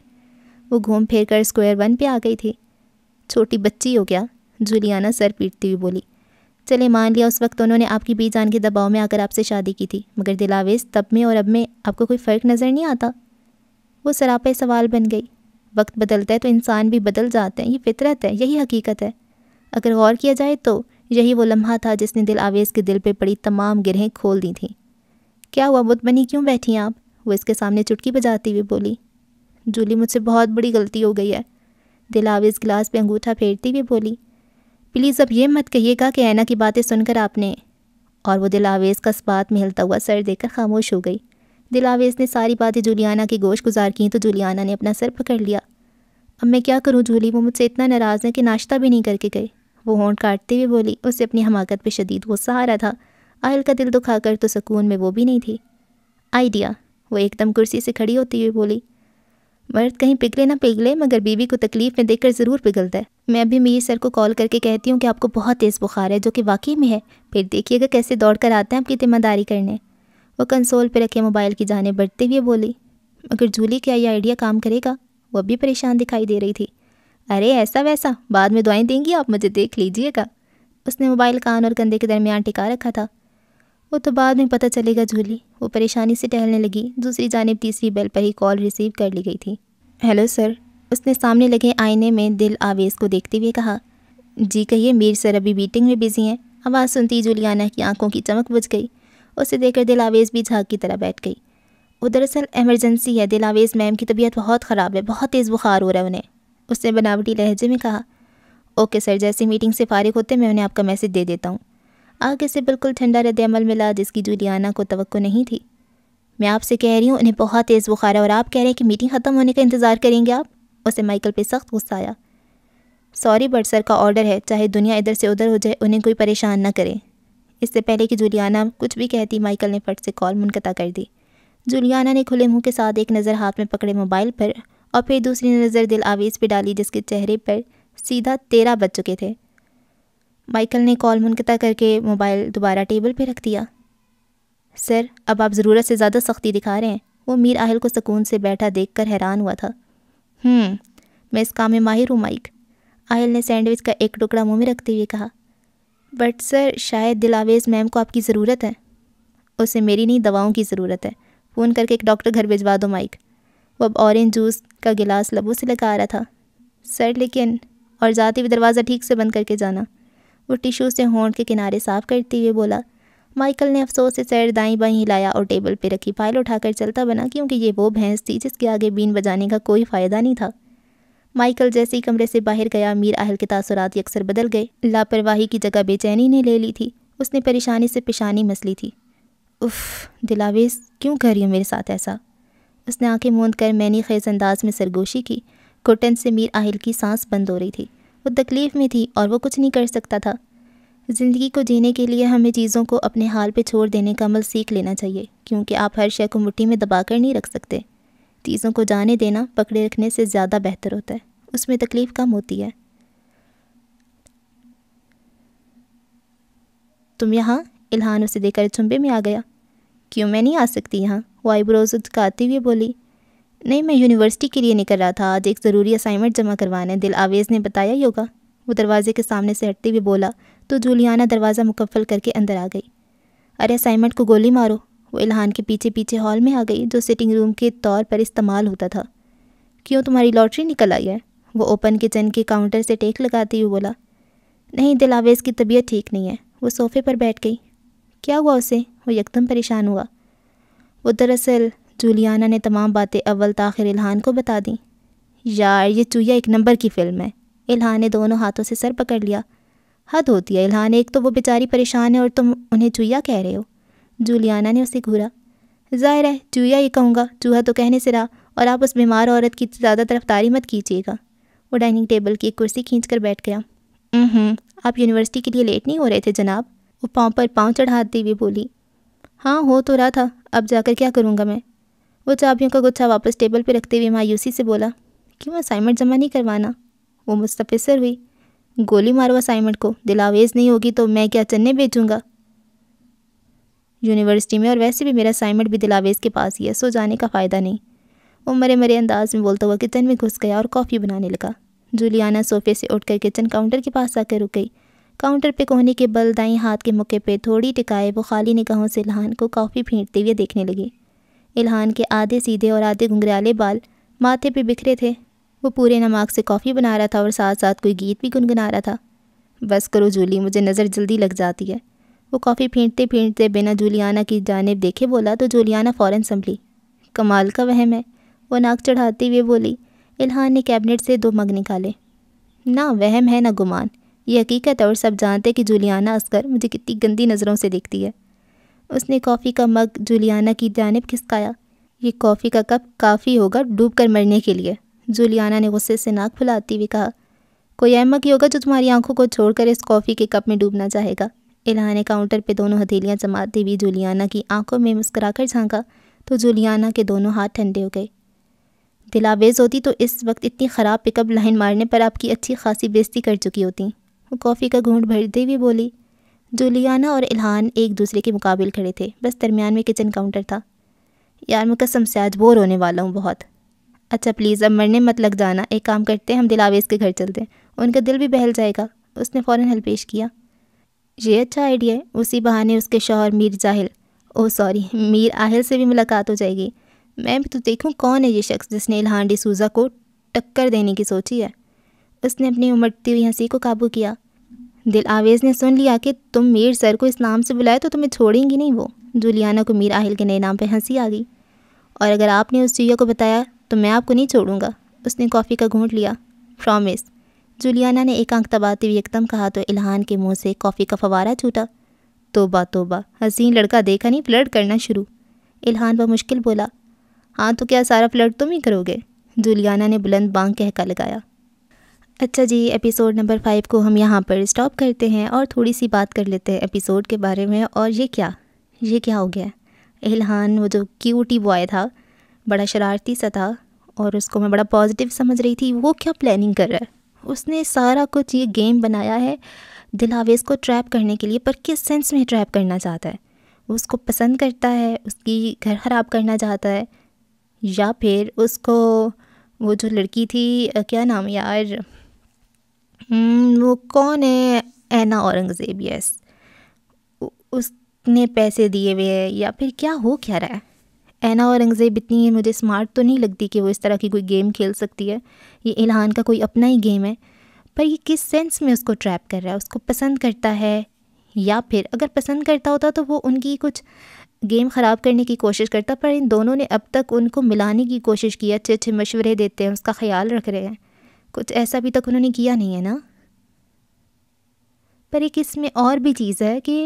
वो घूम फिर कर स्क्वायर वन पे आ गई थी छोटी बच्ची हो गया जूलियाना सर पीटती हुई बोली चले मान लिया उस वक्त उन्होंने आपकी बी जान के दबाव में आकर आपसे शादी की थी मगर दिलावेज तब में और अब में आपको कोई फ़र्क नज़र नहीं आता वो सरापे सवाल बन गई वक्त बदलता है तो इंसान भी बदल जाते हैं ये फितरत है यही हकीकत है अगर गौर किया जाए तो यही वो लम्हा था जिसने दिल आवेज़ के दिल पे पड़ी तमाम गिरहें खोल दी थीं क्या हुआ बुद्ध बनी क्यों बैठी हैं आप वो इसके सामने चुटकी बजाती हुई बोली जूली मुझसे बहुत बड़ी गलती हो गई है दिलावेज गिलास पे अंगूठा फेरती हुई बोली प्लीज़ अब ये मत कहिएगा कि ऐना की बातें सुनकर आपने और वो दिलावेज का स्पात में हिलता हुआ सर देकर खामोश हो गई दिलावेज ने सारी बातें जुलियाना की गोश गुजार की तो जुलियाना ने अपना सर पकड़ लिया अब मैं क्या करूँ जूली वो मुझसे इतना नाराज़ है कि नाश्ता भी नहीं करके गए वो होंठ काटते हुए बोली उसे अपनी हमाकत पर शदीद गुस्सा आ रहा था आयल का दिल दुखा कर तो सुकून में वो भी नहीं थी आइडिया वो एकदम कुर्सी से खड़ी होती हुई बोली मर्द कहीं पिघले ना पिघले मगर बीवी को तकलीफ़ में देखकर ज़रूर पिघलता है मैं अभी मेरी सर को कॉल करके कहती हूँ कि आपको बहुत तेज़ बुखार है जो कि वाकई में है फिर देखिएगा कैसे दौड़ कर आते हैं आपकी जिम्मेदारी करने वो कंसोल पर रखे मोबाइल की जाने बढ़ते हुए बोली मगर जूली क्या ये आइडिया काम करेगा वो भी परेशान दिखाई दे रही थी अरे ऐसा वैसा बाद में दुआएं देंगी आप मुझे देख लीजिएगा उसने मोबाइल कान और कंधे के दरमियान टिका रखा था वो तो बाद में पता चलेगा झूली वो परेशानी से टहलने लगी दूसरी जानब तीसरी बेल पर ही कॉल रिसीव कर ली गई थी हेलो सर उसने सामने लगे आईने में दिल आवेश को देखते हुए कहा जी कहिए मीर सर अभी मीटिंग में बिजी हैं आवाज़ सुनती जुलियाना की आंखों की चमक बुझ गई उसे देखकर दिल आवेश भी झाग की तरह बैठ गई वो दरअसल एमरजेंसी है दिल आवेश मैम की तबीयत बहुत ख़राब है बहुत तेज़ बुखार हो रहा है उन्हें उसने बनावटी लहजे में कहा ओके सर जैसे मीटिंग से फारिग होते मैं उन्हें आपका मैसेज दे देता हूँ आगे से बिल्कुल ठंडा रद्द अमल मिला जिसकी जूलियाना को तो नहीं थी मैं आपसे कह रही हूँ उन्हें बहुत तेज़ बुखार है और आप कह रहे हैं कि मीटिंग ख़त्म होने का इंतज़ार करेंगे आप उसे माइकल पे सख्त गुस्सा आया सॉरी बट सर का ऑर्डर है चाहे दुनिया इधर से उधर हो जाए उन्हें कोई परेशान ना करे इससे पहले कि जुलियाना कुछ भी कहती माइकल ने फट से कॉल मुनकता कर दी जुलियाना ने खुले मुंह के साथ एक नज़र हाथ में पकड़े मोबाइल पर और फिर दूसरी नज़र दिल आवेज़ पर डाली जिसके चेहरे पर सीधा तेरह बज चुके थे माइकल ने कॉल मुनकता करके मोबाइल दोबारा टेबल पर रख दिया सर अब आप ज़रूरत से ज़्यादा सख्ती दिखा रहे हैं वो मीर आहिल को सुकून से बैठा देखकर हैरान हुआ था हम्म, मैं इस काम में माहिर हूँ माइक आहिल ने सैंडविच का एक टुकड़ा मुंह में रखते हुए कहा बट सर शायद दिलावेज मैम को आपकी ज़रूरत है उसे मेरी नहीं दवाओं की ज़रूरत है फ़ोन करके एक डॉक्टर घर भिजवा दो माइक वो अब ऑरेंज जूस का गिलास लबों से लगा रहा था सर लेकिन और जाते हुए दरवाज़ा ठीक से बंद करके जाना वो टिश्यू से होंठ के किनारे साफ करते हुए बोला माइकल ने अफसोस से सैर दाई बाई हिलाया और टेबल पर रखी फाइल उठाकर चलता बना क्योंकि ये वो भैंस थी जिसके आगे बीन बजाने का कोई फ़ायदा नहीं था माइकल जैसे ही कमरे से बाहर गया मीर आहल के तासरात अक्सर बदल गए लापरवाही की जगह बेचैनी ने ले ली थी उसने परेशानी से पेशानी मसली थी उफ दिलावेज क्यों कर रही हो मेरे साथ ऐसा उसने आंखें मूंद कर मैनी खेज अंदाज में सरगोशी की कोटन से मीर आहिल की सांस बंद हो रही थी वो तकलीफ़ में थी और वो कुछ नहीं कर सकता था ज़िंदगी को जीने के लिए हमें चीज़ों को अपने हाल पे छोड़ देने का अमल सीख लेना चाहिए क्योंकि आप हर शय को मुट्ठी में दबा कर नहीं रख सकते चीज़ों को जाने देना पकड़े रखने से ज़्यादा बेहतर होता है उसमें तकलीफ़ कम होती है तुम यहाँ इल्हान उसे देकर चुंबे में आ गया क्यों मैं नहीं आ सकती यहाँ वो आईब्रोज उचकाते हुई बोली नहीं मैं यूनिवर्सिटी के लिए निकल रहा था आज एक ज़रूरी असाइनमेंट जमा करवाना है दिल आवेज़ ने बताया योगा वो दरवाजे के सामने से हटते हुए बोला तो जूलियाना दरवाज़ा मुकफ़ल करके अंदर आ गई अरे असाइनमेंट को गोली मारो वो इल्हान के पीछे पीछे हॉल में आ गई जो सिटिंग रूम के तौर पर इस्तेमाल होता था क्यों तुम्हारी लॉटरी निकल आई है वो ओपन किचन के काउंटर से टेक लगाते हुए बोला नहीं दिल आवेज़ की तबीयत ठीक नहीं है वो सोफ़े पर बैठ गई क्या हुआ उसे वो यकदम परेशान हुआ वो दरअसल जूलियाना ने तमाम बातें अव्वल ताखिर इल्हान को बता दी यार ये चूया एक नंबर की फ़िल्म है इल्हान ने दोनों हाथों से सर पकड़ लिया हद होती है इल्हान एक तो वो बेचारी परेशान है और तुम उन्हें चूया कह रहे हो जूलियाना ने उसे घूरा ज़ाहिर है चूया ही कहूँगा चूहा तो कहने से रहा और आप उस बीमार औरत की ज़्यादा तरफदारी मत कीजिएगा वो डाइनिंग टेबल की एक कुर्सी खींच कर बैठ गया आप यूनिवर्सिटी के लिए लेट नहीं हो रहे थे जनाब वो पाँव पर पाँव चढ़ाते हुए बोली हाँ हो तो रहा था अब जाकर क्या करूँगा मैं वो चाबियों का गुच्छा वापस टेबल पर रखते हुए मायूसी से बोला क्यों असाइनमेंट जमा नहीं करवाना वो मुस्तफिसर हुई गोली मारो असाइनमेंट को दिलावेज नहीं होगी तो मैं क्या चन्ने बेचूंगा यूनिवर्सिटी में और वैसे भी मेरा असाइनमेंट भी दिलावेज के पास ही है सो जाने का फ़ायदा नहीं वो मरे मरे अंदाज में बोलता हुआ किचन में घुस गया और कॉफ़ी बनाने लगा जूलियाना सोफे से उठकर किचन काउंटर के पास आकर रुक गई काउंटर पे कोहने के बल दाई हाथ के मुके पे थोड़ी टिकाए वो खाली निगाहों से लहान को कॉफ़ी फेंटते हुए देखने लगी इल्हान के आधे सीधे और आधे घुंघराले बाल माथे पे बिखरे थे वो पूरे नमाक से कॉफ़ी बना रहा था और साथ साथ कोई गीत भी गुनगुना रहा था बस करो जूली मुझे नज़र जल्दी लग जाती है वो कॉफ़ी फेंटते फेंटते बिना जूलियाना की जानब देखे बोला तो जूलियाना फ़ौर संभली कमाल का वहम है वो नाक चढ़ाते हुए बोली इलहान ने कैबिनेट से दो मग निकाले ना वहम है ना गुमान ये हकीकत और सब जानते कि जूलियाना असगर मुझे कितनी गंदी नज़रों से देखती है उसने कॉफ़ी का मग जुलियाना की जानब खिसकाया ये कॉफ़ी का कप काफ़ी होगा डूब कर मरने के लिए जुलियाना ने गुस्से से नाक फुलाती हुई कहा कोई अहमक ही होगा जो तुम्हारी आंखों को छोड़कर इस कॉफ़ी के कप में डूबना चाहेगा इलाहा ने काउंटर पे दोनों हथेलियाँ जमाते हुए जुलियाना की आंखों में कर झांका तो जुलियाना के दोनों हाथ ठंडे हो गए दिलावेज होती तो इस वक्त इतनी ख़राब पिकअप लाइन मारने पर आपकी अच्छी खासी बेइज्जती कर चुकी होती वो कॉफ़ी का घूंट भरते हुए बोली जुलियाना और इल्हान एक दूसरे के मुकाबले खड़े थे बस दरमियान में किचन काउंटर था यार कसम से आज बोर होने वाला हूँ बहुत अच्छा प्लीज़ अब मरने मत लग जाना एक काम करते हैं हम दिलावेज़ के घर चलते हैं उनका दिल भी बहल जाएगा उसने फ़ौर हल पेश किया ये अच्छा आइडिया है उसी बहाने उसके शोहर मीर जाहिल ओ सॉरी मीर आहिल से भी मुलाकात हो जाएगी मैं भी तो देखूँ कौन है ये शख्स जिसने इल्हान डिसूज़ा को टक्कर देने की सोची है उसने अपनी उमड़ती हुई हंसी को काबू किया दिल आवेज ने सुन लिया कि तुम मीर सर को इस नाम से बुलाए तो तुम्हें छोड़ेंगी नहीं वो जुलियाना को मीर आहिल के नए नाम पर हंसी आ गई और अगर आपने उस चुया को बताया तो मैं आपको नहीं छोड़ूंगा उसने कॉफ़ी का घूंट लिया प्रॉमिस जुलियाना ने एक आंख तबाते हुए एकदम कहा तो इलहान के मुंह से कॉफ़ी का फवारा छूटा तोबा तोबा हसीन लड़का देखा नहीं फ्लर्ट करना शुरू इल्हान वह मुश्किल बोला हाँ तो क्या सारा फ्लर्ट तुम ही करोगे जुलियाना ने बुलंद बांग कहका लगाया अच्छा जी एपिसोड नंबर फाइव को हम यहाँ पर स्टॉप करते हैं और थोड़ी सी बात कर लेते हैं एपिसोड के बारे में और ये क्या ये क्या हो गया एहलान वो जो क्यूटी बॉय था बड़ा शरारती सा था और उसको मैं बड़ा पॉजिटिव समझ रही थी वो क्या प्लानिंग कर रहा है उसने सारा कुछ ये गेम बनाया है दिलावेज को ट्रैप करने के लिए पर किस सेंस में ट्रैप करना चाहता है वो उसको पसंद करता है उसकी घर ख़राब करना चाहता है या फिर उसको वो जो लड़की थी क्या नाम यार हम्म, वो कौन है ऐना औरंगज़ेब यस उसने पैसे दिए हुए हैं या फिर क्या हो क्या रहा है ऐना औरंगज़ेब इतनी मुझे स्मार्ट तो नहीं लगती कि वो इस तरह की कोई गेम खेल सकती है ये इल्हान का कोई अपना ही गेम है पर ये किस सेंस में उसको ट्रैप कर रहा है उसको पसंद करता है या फिर अगर पसंद करता होता तो वो उनकी कुछ गेम ख़राब करने की कोशिश करता पर इन दोनों ने अब तक उनको मिलाने की कोशिश की अच्छे अच्छे मशवरे देते हैं उसका ख्याल रख रहे हैं कुछ ऐसा अभी तक तो उन्होंने किया नहीं है ना पर एक इसमें और भी चीज़ है कि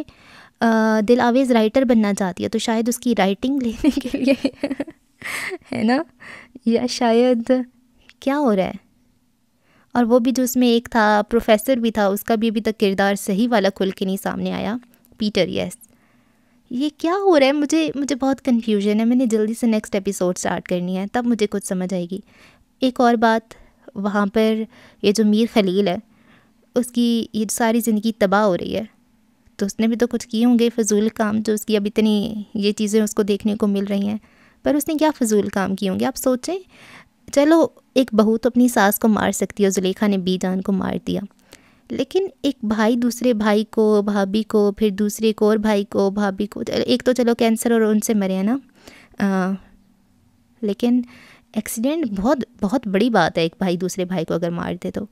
दिल आवेज़ राइटर बनना चाहती है तो शायद उसकी राइटिंग लेने के लिए है ना या शायद क्या हो रहा है और वो भी जो उसमें एक था प्रोफेसर भी था उसका भी अभी तक किरदार सही वाला खुल के नहीं सामने आया पीटर यस ये क्या हो रहा है मुझे मुझे बहुत कन्फ्यूजन है मैंने जल्दी से नेक्स्ट एपिसोड स्टार्ट करनी है तब मुझे कुछ समझ आएगी एक और बात वहाँ पर ये जो मीर खलील है उसकी ये सारी ज़िंदगी तबाह हो रही है तो उसने भी तो कुछ किए होंगे फजूल काम जो उसकी अब इतनी ये चीज़ें उसको देखने को मिल रही हैं पर उसने क्या फजूल काम किए होंगे आप सोचें चलो एक बहू तो अपनी सास को मार सकती है जुलेखा ने बी जान को मार दिया लेकिन एक भाई दूसरे भाई को भाभी को फिर दूसरे को और भाई को भाभी को एक तो चलो कैंसर और उनसे मरे हैं ना आ, लेकिन एक्सीडेंट बहुत बहुत बड़ी बात है एक भाई दूसरे भाई को अगर मार दे तो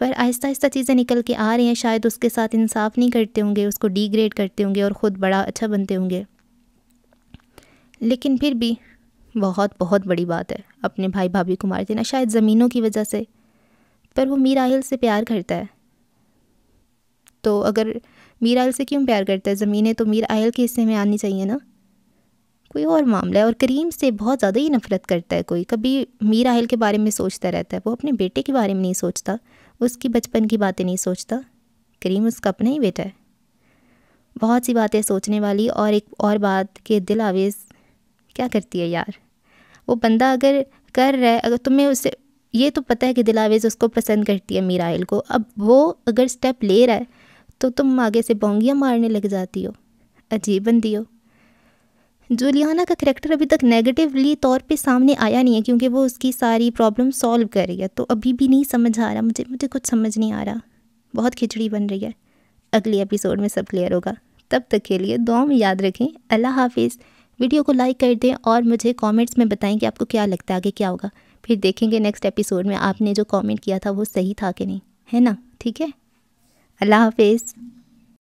पर आहिस्ता आहिस्ता चीज़ें निकल के आ रही हैं शायद उसके साथ इंसाफ नहीं करते होंगे उसको डिग्रेड करते होंगे और ख़ुद बड़ा अच्छा बनते होंगे लेकिन फिर भी बहुत बहुत बड़ी बात है अपने भाई भाभी को मार देना शायद ज़मीनों की वजह से पर वो मीराहिल से प्यार करता है तो अगर मीरा से क्यों प्यार करता है ज़मीनें तो मीराहिल के हिस्से में आनी चाहिए ना कोई और मामला है और करीम से बहुत ज़्यादा ही नफरत करता है कोई कभी मीर आहिल के बारे में सोचता रहता है वो अपने बेटे के बारे में नहीं सोचता उसकी बचपन की बातें नहीं सोचता करीम उसका अपना ही बेटा है बहुत सी बातें सोचने वाली और एक और बात कि दिल आवेज़ क्या करती है यार वो बंदा अगर कर रहा है अगर तुम्हें उसे ये तो पता है कि दिलावेज़ उसको पसंद करती है मीराइल को अब वो अगर स्टेप ले रहा है तो तुम आगे से बोंगियाँ मारने लग जाती हो अजीब बंदी हो जूलियाना का करेक्टर अभी तक नेगेटिवली तौर पे सामने आया नहीं है क्योंकि वो उसकी सारी प्रॉब्लम सॉल्व कर रही है तो अभी भी नहीं समझ आ रहा मुझे मुझे कुछ समझ नहीं आ रहा बहुत खिचड़ी बन रही है अगले एपिसोड में सब क्लियर होगा तब तक के लिए दुआ में याद रखें अल्लाह हाफिज़ वीडियो को लाइक कर दें और मुझे कॉमेंट्स में बताएं कि आपको क्या लगता है आगे क्या होगा फिर देखेंगे नेक्स्ट एपिसोड में आपने जो कॉमेंट किया था वो सही था कि नहीं है ना ठीक है अल्लाह हाफिज़